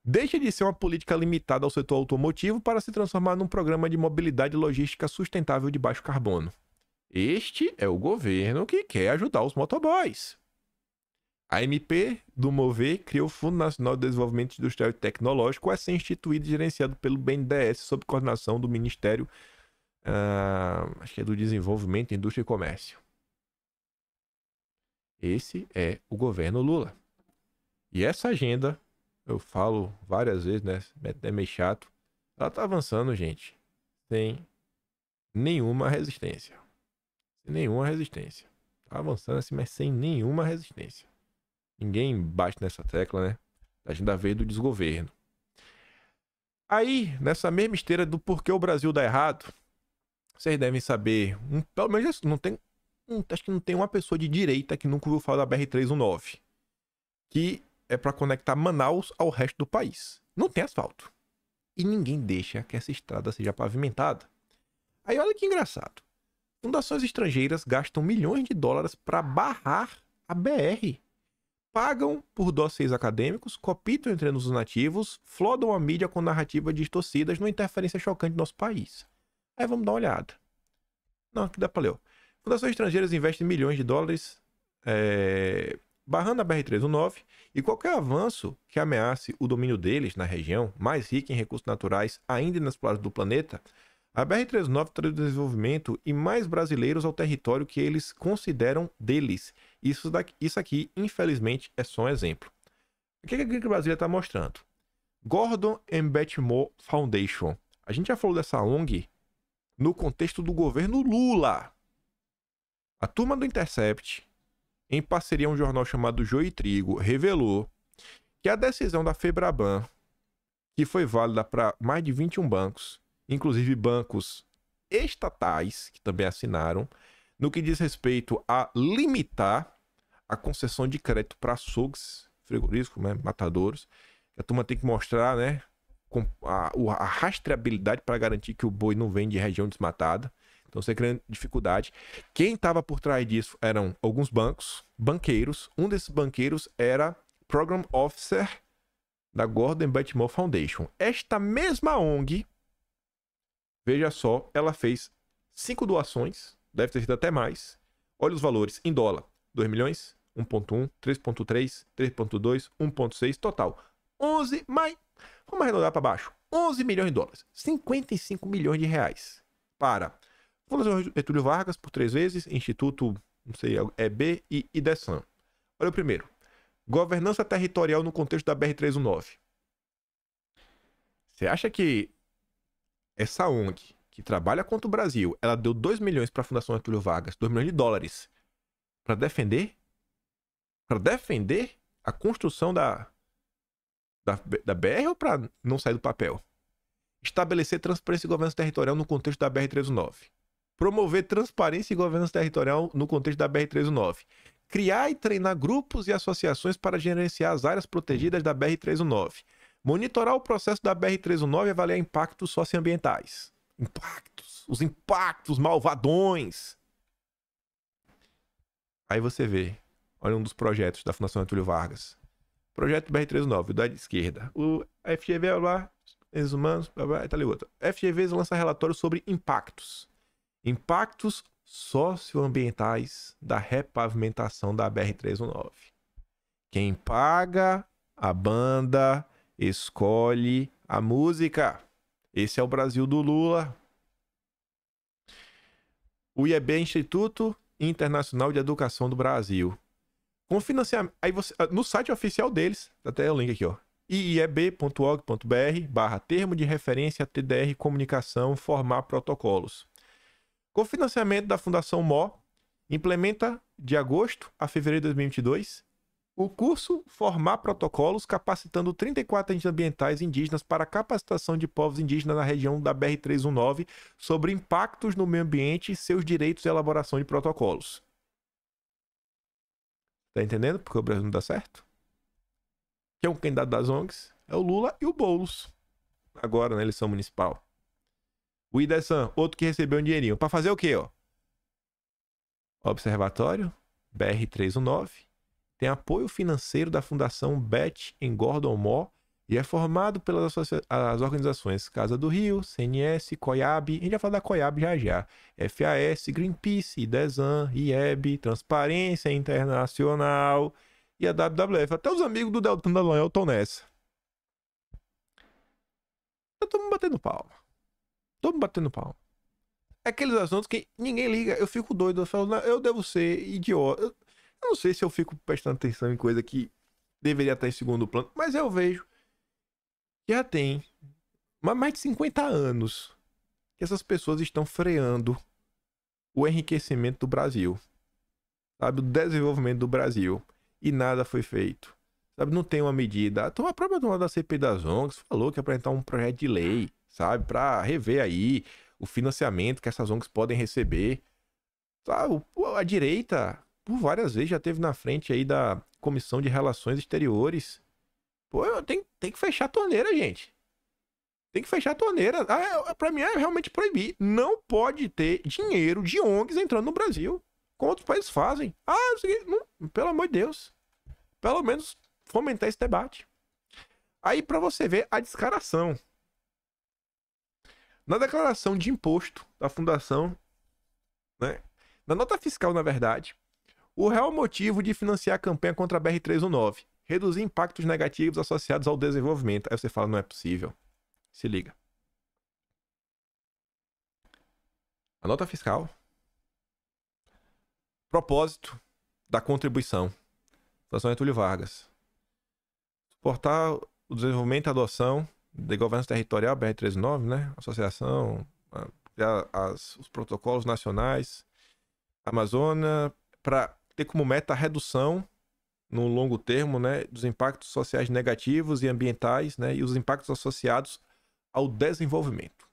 Speaker 1: Deixa de ser uma política limitada ao setor automotivo para se transformar num programa de mobilidade logística sustentável de baixo carbono. Este é o governo que quer ajudar os motoboys. A MP do Mover criou o Fundo Nacional de Desenvolvimento Industrial e Tecnológico a é ser instituído e gerenciado pelo BNDES sob coordenação do Ministério uh, acho que é do Desenvolvimento, Indústria e Comércio. Esse é o governo Lula. E essa agenda, eu falo várias vezes, né? É meio chato. Ela tá avançando, gente, sem nenhuma resistência. Sem nenhuma resistência. Tá avançando assim, mas sem nenhuma resistência. Ninguém bate nessa tecla, né? A gente ainda veio do desgoverno. Aí, nessa mesma esteira do porquê o Brasil dá errado, vocês devem saber, um, pelo menos assim, não tem, um, acho que não tem uma pessoa de direita que nunca ouviu falar da BR-319, que é para conectar Manaus ao resto do país. Não tem asfalto. E ninguém deixa que essa estrada seja pavimentada. Aí olha que engraçado. Fundações estrangeiras gastam milhões de dólares para barrar a BR. Pagam por dossiês acadêmicos, copitam entre os nativos, flodam a mídia com narrativas distorcidas numa interferência chocante no nosso país. Aí vamos dar uma olhada. Não, que dá para ler. Fundações estrangeiras investem milhões de dólares é, barrando a BR-319 e qualquer avanço que ameace o domínio deles na região mais rica em recursos naturais ainda inexplorados do planeta a BR-39 traz desenvolvimento e mais brasileiros ao território que eles consideram deles. Isso, daqui, isso aqui, infelizmente, é só um exemplo. O que é a Agric Brasília está mostrando? Gordon and Betmore Foundation. A gente já falou dessa ONG no contexto do governo Lula. A turma do Intercept, em parceria a um jornal chamado Joio e Trigo, revelou que a decisão da Febraban, que foi válida para mais de 21 bancos, inclusive bancos estatais, que também assinaram, no que diz respeito a limitar a concessão de crédito para açougues, frigoríficos, né, matadores, A turma tem que mostrar né, a, a rastreabilidade para garantir que o boi não vem de região desmatada. Então isso é grande dificuldade. Quem estava por trás disso eram alguns bancos, banqueiros. Um desses banqueiros era Program Officer da Gordon Batmore Foundation. Esta mesma ONG Veja só, ela fez cinco doações, deve ter sido até mais. Olha os valores em dólar: 2 milhões, 1.1, 3.3, 3.2, 1.6, total 11, mas vamos arredondar para baixo. 11 milhões de dólares, 55 milhões de reais para Fundação Getúlio Vargas por três vezes, Instituto, não sei, EB é e IDESAN. Olha o primeiro. Governança territorial no contexto da BR-319. Você acha que essa ONG que trabalha contra o Brasil, ela deu 2 milhões para a Fundação Getúlio Vargas, 2 milhões de dólares, para defender para defender a construção da da, da BR ou para não sair do papel? Estabelecer transparência e governança territorial no contexto da BR-319. Promover transparência e governança territorial no contexto da BR-319. Criar e treinar grupos e associações para gerenciar as áreas protegidas da BR-319 Monitorar o processo da BR-319 e avaliar impactos socioambientais. Impactos. Os impactos malvadões. Aí você vê. Olha um dos projetos da Fundação Getúlio Vargas. Projeto BR-319, da esquerda. O FGV, é lá, os humanos, blá, blá, tá outro. FGV lança relatório sobre impactos. Impactos socioambientais da repavimentação da BR-319. Quem paga a banda Escolhe a música. Esse é o Brasil do Lula. O IEB é Instituto Internacional de Educação do Brasil. Com financiamento. Aí você, ah, no site oficial deles, tá até o link aqui, ó. ieb.org.br barra termo de referência TDR Comunicação Formar Protocolos. Com financiamento da Fundação MO, implementa de agosto a fevereiro de 2022 o curso Formar Protocolos, capacitando 34 agentes ambientais indígenas para capacitação de povos indígenas na região da BR-319 sobre impactos no meio ambiente, seus direitos e elaboração de protocolos. Tá entendendo porque o Brasil não dá certo? Quem é um candidato das ONGs? É o Lula e o Boulos. Agora na eleição municipal. O Idesan, outro que recebeu um dinheirinho. Para fazer o quê, ó? Observatório BR-319 tem apoio financeiro da Fundação Bet em Gordon Moore e é formado pelas as organizações Casa do Rio, CNS, COIAB, a gente vai falar da COIAB já já, FAS, Greenpeace, desan IEB, Transparência Internacional e a WWF. Até os amigos do Deltan Dallagnol estão nessa. Eu tô tá me batendo palma. Tô me batendo palma. É aqueles assuntos que ninguém liga, eu fico doido, eu falo, eu devo ser idiota. Eu não sei se eu fico prestando atenção em coisa que deveria estar em segundo plano, mas eu vejo que já tem mais de 50 anos que essas pessoas estão freando o enriquecimento do Brasil, sabe? O desenvolvimento do Brasil. E nada foi feito. Sabe, não tem uma medida. Então, a própria dona da CP das ONGs falou que ia é apresentar um projeto de lei, sabe, para rever aí o financiamento que essas ONGs podem receber. Sabe, a direita por várias vezes, já teve na frente aí da Comissão de Relações Exteriores. Pô, tem, tem que fechar a torneira, gente. Tem que fechar a torneira. Ah, é, é, pra mim é realmente proibir. Não pode ter dinheiro de ONGs entrando no Brasil. Como outros países fazem. Ah, não, pelo amor de Deus. Pelo menos fomentar esse debate. Aí para você ver a descaração. Na declaração de imposto da fundação, né? Na nota fiscal, na verdade, o real motivo de financiar a campanha contra a BR-319, reduzir impactos negativos associados ao desenvolvimento. Aí você fala, não é possível. Se liga. A nota fiscal. Propósito da contribuição. Fundação Getúlio Vargas. Suportar o desenvolvimento e adoção de governança territorial, br 319 né? Associação, as, os protocolos nacionais, Amazônia, para ter como meta a redução no longo termo, né, dos impactos sociais negativos e ambientais, né, e os impactos associados ao desenvolvimento.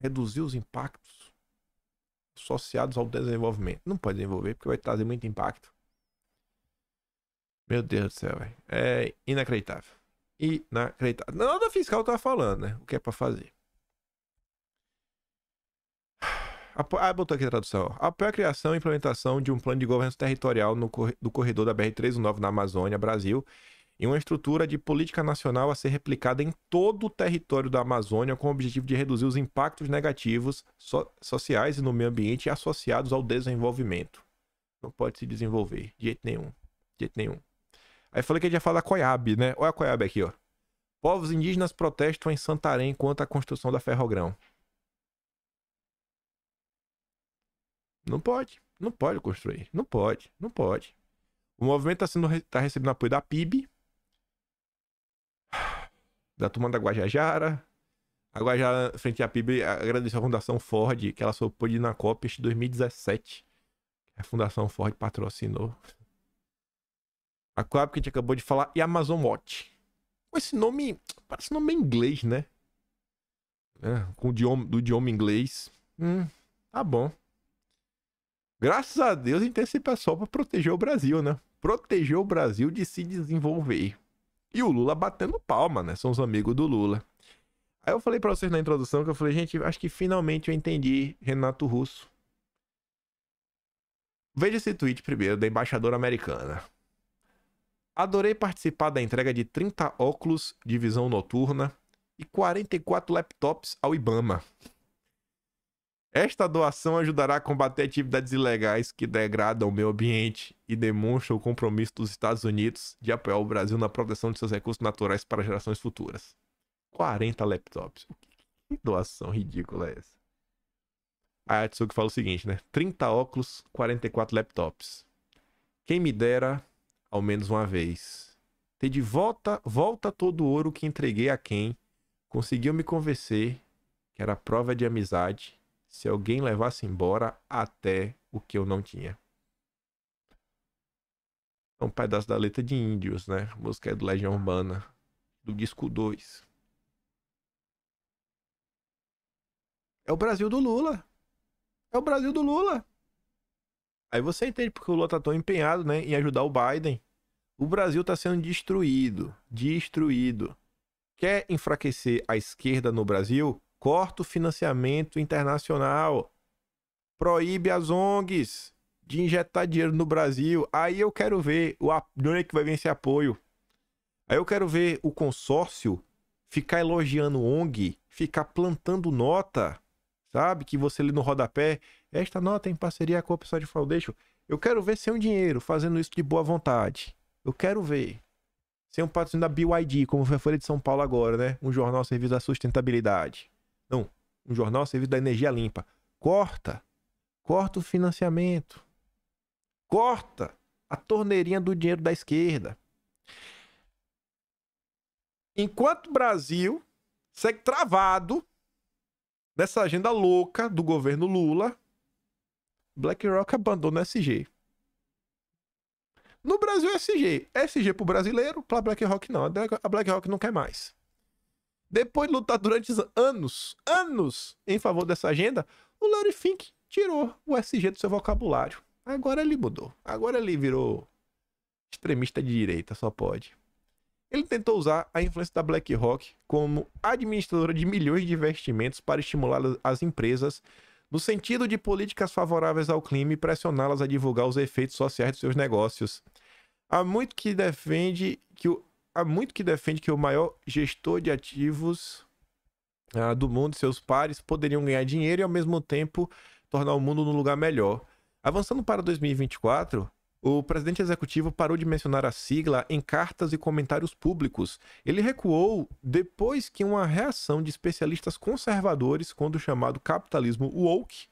Speaker 1: Reduzir os impactos associados ao desenvolvimento. Não pode desenvolver porque vai trazer muito impacto. Meu Deus do céu, véio. é inacreditável. Inacreditável. Nada fiscal tá falando, né? O que é para fazer. Ah, botou aqui a tradução. Apoio a criação e implementação de um plano de governança territorial no do corredor da BR-319 na Amazônia, Brasil, e uma estrutura de política nacional a ser replicada em todo o território da Amazônia com o objetivo de reduzir os impactos negativos so sociais e no meio ambiente associados ao desenvolvimento. Não pode se desenvolver, de jeito nenhum. De jeito nenhum. Aí falei que a gente ia falar da Coiab, né? Olha a Coiab aqui, ó. Povos indígenas protestam em Santarém contra a construção da Ferrogrão. Não pode. Não pode construir. Não pode. Não pode. O movimento está sendo tá recebendo apoio da PIB, da turma da Guajajara. A Guajajara, frente à PIB, agradeceu à Fundação Ford, que ela só pôde na COPES em 2017. A Fundação Ford patrocinou. A COP que a gente acabou de falar e a Amazon Watch. Com esse nome, parece nome em inglês, né? É, com o idioma, do idioma inglês. Hum, tá bom. Graças a Deus a gente tem esse pessoal para proteger o Brasil, né? Proteger o Brasil de se desenvolver. E o Lula batendo palma, né? São os amigos do Lula. Aí eu falei para vocês na introdução que eu falei, gente, acho que finalmente eu entendi Renato Russo. Veja esse tweet primeiro da embaixadora americana. Adorei participar da entrega de 30 óculos de visão noturna e 44 laptops ao Ibama. Esta doação ajudará a combater atividades ilegais que degradam o meio ambiente e demonstram o compromisso dos Estados Unidos de apoiar o Brasil na proteção de seus recursos naturais para gerações futuras. 40 laptops. Que doação ridícula é essa? A Atsugi fala o seguinte, né? 30 óculos, 44 laptops. Quem me dera, ao menos uma vez. Ter de volta, volta todo o ouro que entreguei a quem conseguiu me convencer que era prova de amizade se alguém levasse embora até o que eu não tinha. É um pedaço da letra de Índios, né? A música é do Legião Urbana, do disco 2. É o Brasil do Lula. É o Brasil do Lula. Aí você entende porque o Lula tá tão empenhado, né, em ajudar o Biden. O Brasil tá sendo destruído, destruído. Quer enfraquecer a esquerda no Brasil? corta o financiamento internacional, proíbe as ONGs de injetar dinheiro no Brasil. Aí eu quero ver o de onde é que vai vir esse apoio. Aí eu quero ver o consórcio ficar elogiando ONG, ficar plantando nota, sabe? Que você lê no rodapé, esta nota é em parceria com o pessoal de Faldeixo. Eu quero ver sem um dinheiro fazendo isso de boa vontade. Eu quero ver. Sem um patrocínio da BYD, como foi a Folha de São Paulo agora, né? Um jornal serviço da sustentabilidade. Não, um jornal ao serviço da energia limpa. Corta. Corta o financiamento. Corta a torneirinha do dinheiro da esquerda. Enquanto o Brasil segue travado nessa agenda louca do governo Lula, BlackRock abandona o SG. No Brasil, é SG. É SG pro brasileiro, pra BlackRock não. A BlackRock não quer mais depois de lutar durante anos, anos em favor dessa agenda, o Larry Fink tirou o SG do seu vocabulário. Agora ele mudou. Agora ele virou extremista de direita, só pode. Ele tentou usar a influência da BlackRock como administradora de milhões de investimentos para estimular as empresas no sentido de políticas favoráveis ao clima e pressioná-las a divulgar os efeitos sociais de seus negócios. Há muito que defende que o há muito que defende que o maior gestor de ativos ah, do mundo e seus pares poderiam ganhar dinheiro e ao mesmo tempo tornar o mundo um lugar melhor. Avançando para 2024, o presidente executivo parou de mencionar a sigla em cartas e comentários públicos. Ele recuou depois que uma reação de especialistas conservadores quando o chamado capitalismo woke,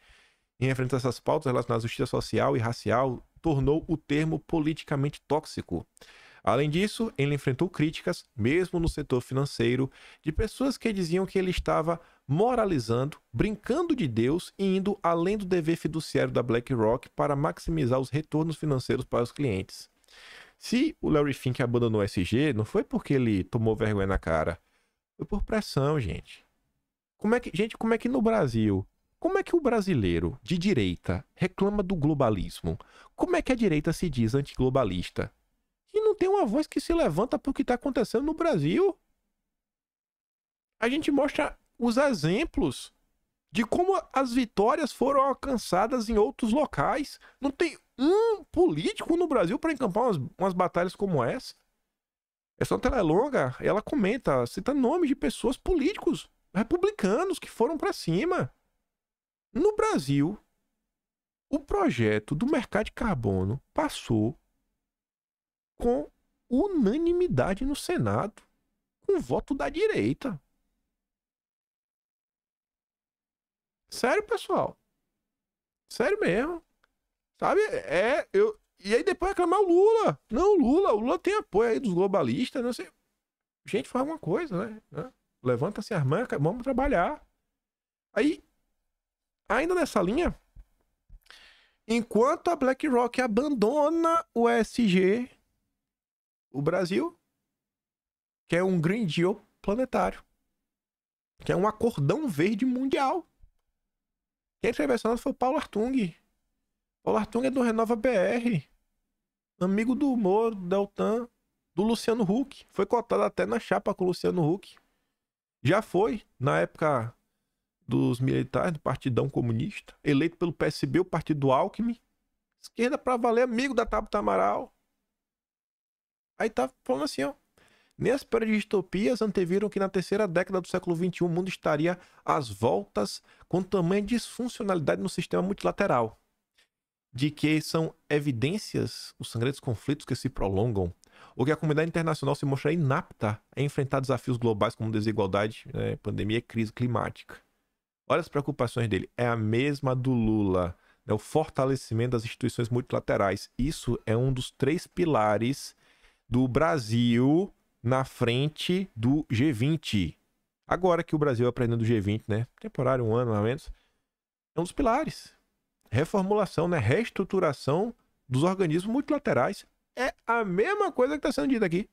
Speaker 1: em frente a essas pautas relacionadas à justiça social e racial, tornou o termo politicamente tóxico. Além disso, ele enfrentou críticas, mesmo no setor financeiro, de pessoas que diziam que ele estava moralizando, brincando de Deus e indo além do dever fiduciário da BlackRock para maximizar os retornos financeiros para os clientes. Se o Larry Fink abandonou o SG, não foi porque ele tomou vergonha na cara, foi por pressão, gente. Como é que, gente, como é que no Brasil como é que o brasileiro de direita reclama do globalismo? Como é que a direita se diz antiglobalista? não tem uma voz que se levanta o que está acontecendo no Brasil. A gente mostra os exemplos de como as vitórias foram alcançadas em outros locais. Não tem um político no Brasil para encampar umas, umas, batalhas como essa. Essa tela é longa, ela comenta, cita nomes de pessoas políticos republicanos que foram para cima. No Brasil, o projeto do mercado de carbono passou com unanimidade no Senado, com voto da direita. Sério, pessoal. Sério mesmo. Sabe? É, eu. E aí depois reclamar o Lula. Não, o Lula, o Lula tem apoio aí dos globalistas, não sei. Gente, faz alguma coisa, né? Levanta-se a manca, vamos trabalhar. Aí, ainda nessa linha, enquanto a BlackRock abandona o ESG o Brasil quer é um Green Deal planetário, quer é um acordão verde mundial. Quem escreveu foi o Paulo Artung. Paulo Artung é do Renova BR, amigo do Moro, da OTAN, do Luciano Huck. Foi cotado até na chapa com o Luciano Huck. Já foi, na época dos militares, do Partidão Comunista, eleito pelo PSB, o Partido Alckmin. Esquerda para valer, amigo da Tabata Tamaral Aí tá falando assim, ó. Nesse período de distopias, anteviram que na terceira década do século XXI o mundo estaria às voltas com tamanha disfuncionalidade no sistema multilateral. De que são evidências os sangrentos conflitos que se prolongam, ou que a comunidade internacional se mostra inapta a enfrentar desafios globais como desigualdade, né, pandemia e crise climática. Olha as preocupações dele. É a mesma do Lula. Né, o fortalecimento das instituições multilaterais. Isso é um dos três pilares do Brasil na frente do G20. Agora que o Brasil aprendeu do G20, né? Temporário, um ano mais ou menos. É um dos pilares. Reformulação, né? Reestruturação dos organismos multilaterais. É a mesma coisa que está sendo dita aqui.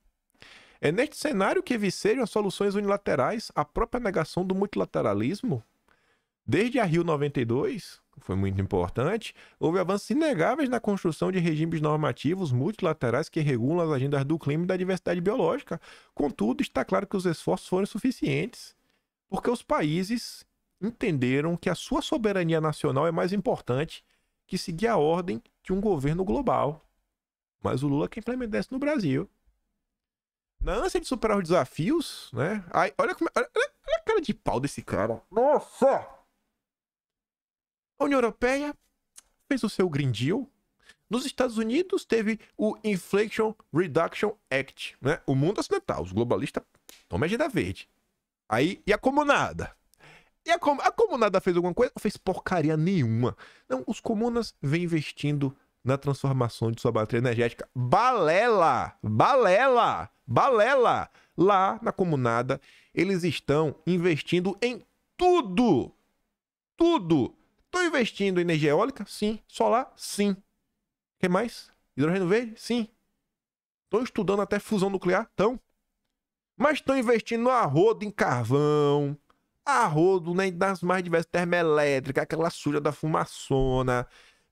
Speaker 1: É neste cenário que eviceiam as soluções unilaterais a própria negação do multilateralismo Desde a Rio 92, que foi muito importante, houve avanços inegáveis na construção de regimes normativos multilaterais que regulam as agendas do clima e da diversidade biológica. Contudo, está claro que os esforços foram insuficientes, porque os países entenderam que a sua soberania nacional é mais importante que seguir a ordem de um governo global. Mas o Lula quer implementar isso no Brasil. Na ânsia de superar os desafios, né? Ai, olha, como, é, olha, olha a cara de pau desse cara. Nossa! A União Europeia fez o seu Green Deal. Nos Estados Unidos teve o Inflation Reduction Act, né? O mundo ocidental, os globalistas, toma agenda verde. Aí, e a comunada? E a, com a comunada fez alguma coisa? Não fez porcaria nenhuma. Não, os comunas vêm investindo na transformação de sua bateria energética. Balela! Balela! Balela! Lá na comunada, eles estão investindo em tudo! Tudo! Estou investindo em energia eólica? Sim. Solar? Sim. O que mais? Hidrogênio verde? Sim. Estou estudando até fusão nuclear? Estão. Mas estou investindo no arrodo em carvão, arrodo né, nas mais diversas termoelétricas, aquela suja da fumaçona,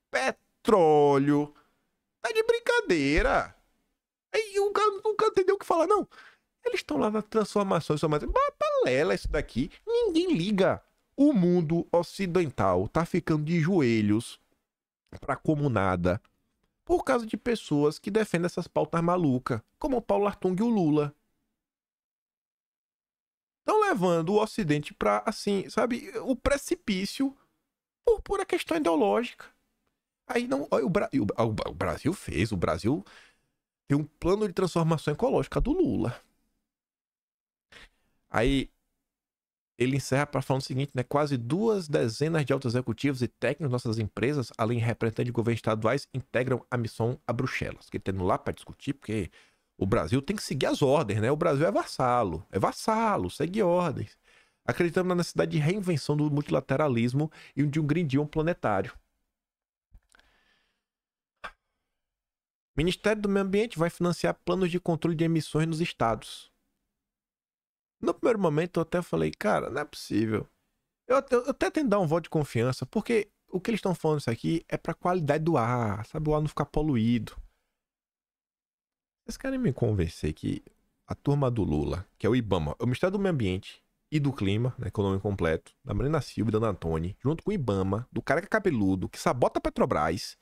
Speaker 1: petróleo. Tá de brincadeira. Aí o cara nunca entendeu o que falar, não. Eles estão lá na transformação, isso mais. Balela isso daqui. Ninguém liga. O mundo ocidental tá ficando de joelhos pra como nada por causa de pessoas que defendem essas pautas malucas, como o Paulo Artung e o Lula. Estão levando o Ocidente para, assim, sabe, o precipício por pura questão ideológica. Aí não. o, Bra... o Brasil fez, o Brasil tem um plano de transformação ecológica do Lula. Aí ele encerra para falar o seguinte, né? Quase duas dezenas de altos executivos e técnicos nossas empresas, além de representantes de governos estaduais, integram a missão a Bruxelas, que tendo lá para discutir, porque o Brasil tem que seguir as ordens, né? O Brasil é vassalo, é vassalo, segue ordens. Acreditamos na necessidade de reinvenção do multilateralismo e de um Green planetário. O Ministério do Meio Ambiente vai financiar planos de controle de emissões nos estados. No primeiro momento eu até falei, cara, não é possível. Eu até, eu até tento dar um voto de confiança, porque o que eles estão falando isso aqui é pra qualidade do ar, sabe? O ar não ficar poluído. Vocês querem me convencer que a turma do Lula, que é o IBAMA, é o Ministério do Meio Ambiente e do Clima, né, econômico é completo, da Marina Silva e da Antoni, junto com o IBAMA, do cara que é cabeludo, que sabota a Petrobras,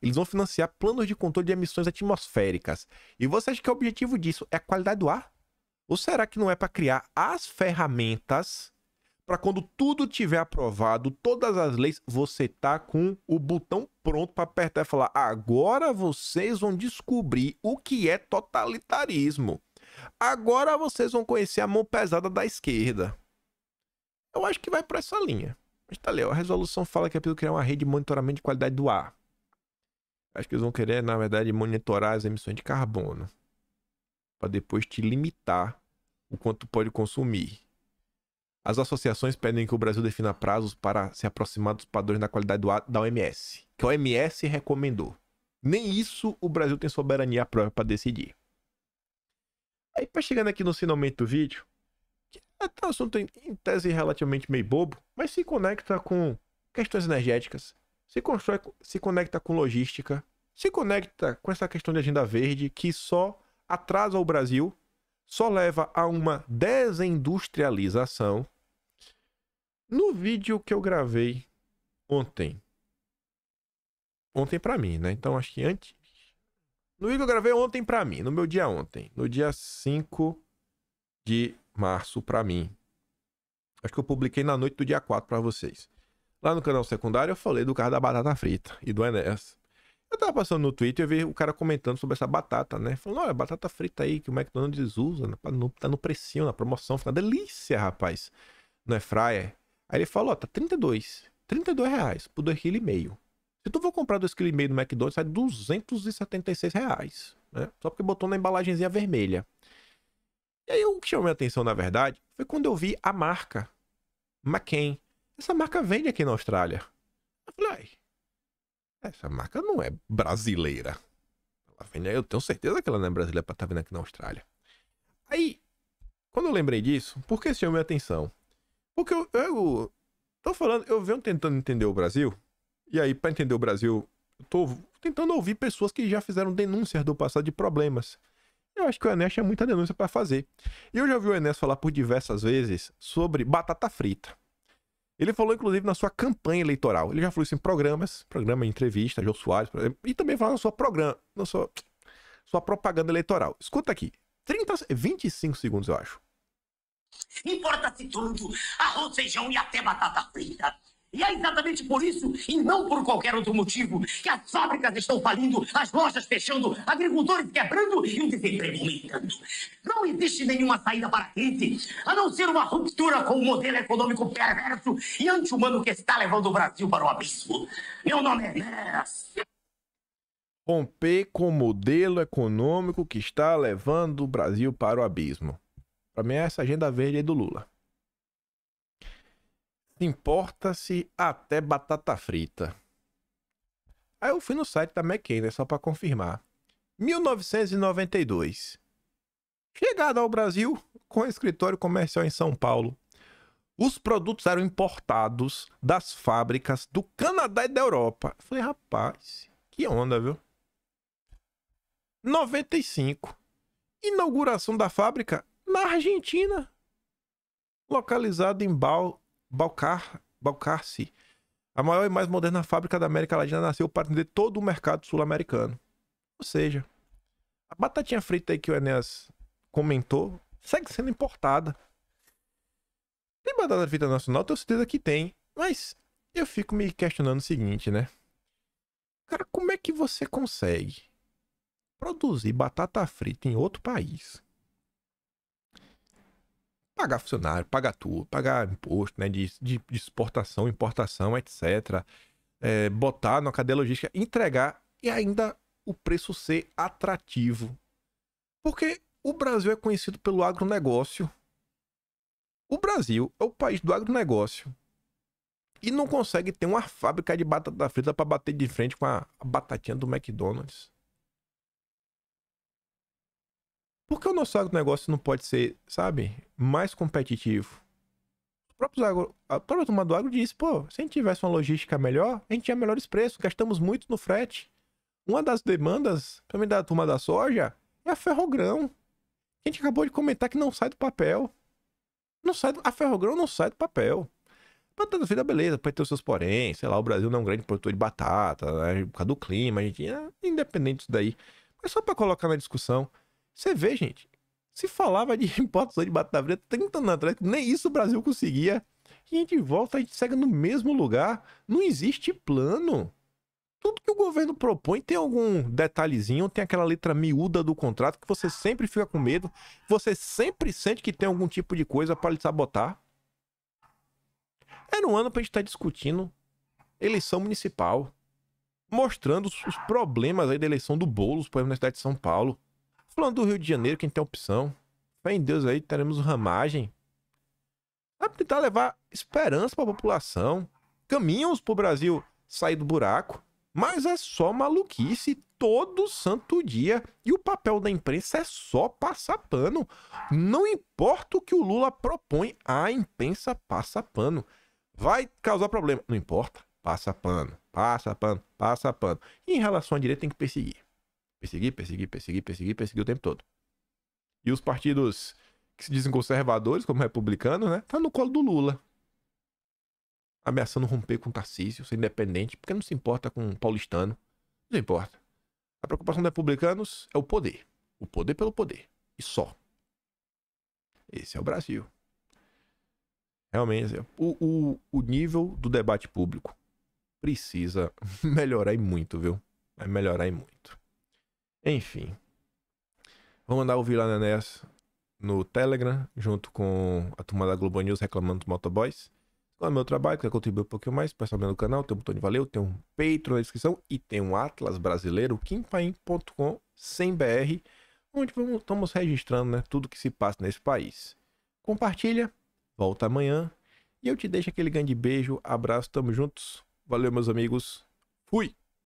Speaker 1: eles vão financiar planos de controle de emissões atmosféricas. E você acha que é o objetivo disso é a qualidade do ar? Ou será que não é para criar as ferramentas para quando tudo tiver aprovado, todas as leis, você tá com o botão pronto para apertar e falar: agora vocês vão descobrir o que é totalitarismo. Agora vocês vão conhecer a mão pesada da esquerda. Eu acho que vai para essa linha. Mas tá ali, ó, a resolução fala que é preciso criar uma rede de monitoramento de qualidade do ar. Acho que eles vão querer, na verdade, monitorar as emissões de carbono para depois te limitar o quanto pode consumir. As associações pedem que o Brasil defina prazos para se aproximar dos padrões da qualidade do, da OMS, que a OMS recomendou. Nem isso o Brasil tem soberania própria para decidir. Aí, para chegando aqui no finalmente do vídeo, que é um assunto em, em tese relativamente meio bobo, mas se conecta com questões energéticas, se, constrói, se conecta com logística, se conecta com essa questão de agenda verde que só atrasa o Brasil só leva a uma desindustrialização. No vídeo que eu gravei ontem, ontem para mim, né? Então acho que antes. No vídeo que eu gravei ontem para mim, no meu dia ontem, no dia 5 de março para mim. Acho que eu publiquei na noite do dia 4 para vocês. Lá no canal secundário eu falei do carro da batata frita e do Enes. Eu tava passando no Twitter e vi o cara comentando sobre essa batata, né? Falando, olha, batata frita aí que o McDonald's usa, né? no, tá no precinho, na promoção, fica uma delícia, rapaz. Não é fraia? Aí ele falou, ó, tá 32, 32 reais por 2,5 kg. Se tu for comprar 2,5 kg no McDonald's, sai 276 reais, né? Só porque botou na embalagenzinha vermelha. E aí o que chamou minha atenção, na verdade, foi quando eu vi a marca McCain. Essa marca vende aqui na Austrália. Eu falei, ai, essa marca não é brasileira. Ela vem, eu tenho certeza que ela não é brasileira para estar tá vindo aqui na Austrália. Aí, quando eu lembrei disso, por que chamou minha é atenção? Porque eu, eu tô falando, eu venho tentando entender o Brasil, e aí para entender o Brasil, eu tô tentando ouvir pessoas que já fizeram denúncias do passado de problemas. Eu acho que o Enes tinha é muita denúncia para fazer. E eu já ouvi o Enes falar por diversas vezes sobre batata frita. Ele falou, inclusive, na sua campanha eleitoral. Ele já falou isso em programas, programa entrevista, Jô Soares, exemplo, e também falou na sua programa, na sua, sua propaganda eleitoral. Escuta aqui, 30, 25 segundos, eu acho.
Speaker 2: Importa-se tudo, arroz, feijão e até batata frita. E é exatamente por isso, e não por qualquer outro motivo, que as fábricas estão falindo, as lojas fechando, agricultores quebrando e o desemprego aumentando. Não existe nenhuma saída para a crise, a não ser uma ruptura com o modelo econômico perverso e anti-humano que está levando o Brasil para o abismo. Meu nome é Neras.
Speaker 1: Romper com o modelo econômico que está levando o Brasil para o abismo. Para mim, é essa agenda verde é do Lula. Importa-se até batata frita. Aí eu fui no site da McKenna só para confirmar. 1992. Chegada ao Brasil com escritório comercial em São Paulo. Os produtos eram importados das fábricas do Canadá e da Europa. Eu falei, rapaz, que onda, viu? 95. Inauguração da fábrica na Argentina. Localizada em Bal Balcar, Balcarce. A maior e mais moderna fábrica da América Latina nasceu para atender todo o mercado sul-americano. Ou seja, a batatinha frita aí que o Enéas comentou segue sendo importada. Tem batata frita nacional? Tenho certeza que tem. Mas eu fico me questionando o seguinte, né? Cara, como é que você consegue produzir batata frita em outro país pagar funcionário, pagar tudo, pagar imposto, né? De, de, de exportação, importação, etc. É, botar na cadeia logística, entregar e ainda o preço ser atrativo. Porque o Brasil é conhecido pelo agronegócio. O Brasil é o país do agronegócio. E não consegue ter uma fábrica de batata frita para bater de frente com a batatinha do McDonald's. Por que o nosso agronegócio não pode ser, sabe, mais competitivo? O próprio, agro, a própria turma do agro disse, pô, se a gente tivesse uma logística melhor, a gente tinha melhores preços, gastamos muito no frete. Uma das demandas, também da turma da soja, é a ferrogrão. A gente acabou de comentar que não sai do papel. Não sai do, a ferrogrão não sai do papel. Batata vida, beleza, pode ter os seus porém, sei lá, o Brasil não é um grande produtor de batata, né, por causa do clima, a gente é independente disso daí. Mas só para colocar na discussão, você vê, gente, se falava de [LAUGHS] importação de batata frita 30 anos atrás, nem isso o Brasil conseguia. E a gente volta, a gente segue no mesmo lugar. Não existe plano. Tudo que o governo propõe tem algum detalhezinho, tem aquela letra miúda do contrato que você sempre fica com medo, você sempre sente que tem algum tipo de coisa para lhe sabotar. Era um ano para a gente estar tá discutindo eleição municipal, mostrando os problemas aí da eleição do Boulos, por exemplo, na cidade de São Paulo. Falando do Rio de Janeiro, quem tem opção. Fé em Deus aí, teremos Ramagem. Vai tentar levar esperança para a população. Caminhos pro Brasil sair do buraco. Mas é só maluquice todo santo dia. E o papel da imprensa é só passar pano. Não importa o que o Lula propõe, a imprensa passa pano. Vai causar problema. Não importa. Passa pano, passa pano, passa pano. E em relação à direita, tem que perseguir. Perseguir, perseguir, perseguir, perseguir, perseguir o tempo todo. E os partidos que se dizem conservadores, como republicanos, né? Tá no colo do Lula. Ameaçando romper com Tarcísio, ser independente, porque não se importa com um paulistano. Não importa. A preocupação dos republicanos é o poder. O poder pelo poder. E só. Esse é o Brasil. Realmente, o, o, o nível do debate público precisa [LAUGHS] melhorar e muito, viu? Vai melhorar e muito. Enfim. Vou mandar ouvir lá na NES no Telegram, junto com a turma da Globo News reclamando dos motoboys. Lá no é meu trabalho, quer contribuir um pouquinho mais, pessoal do canal, tem um botão de valeu, tem um Patreon na descrição e tem um Atlas brasileiro, quimpaim.com, sem BR, onde vamos, estamos registrando né, tudo que se passa nesse país. Compartilha, volta amanhã e eu te deixo aquele grande beijo, abraço, tamo juntos. Valeu, meus amigos. Fui!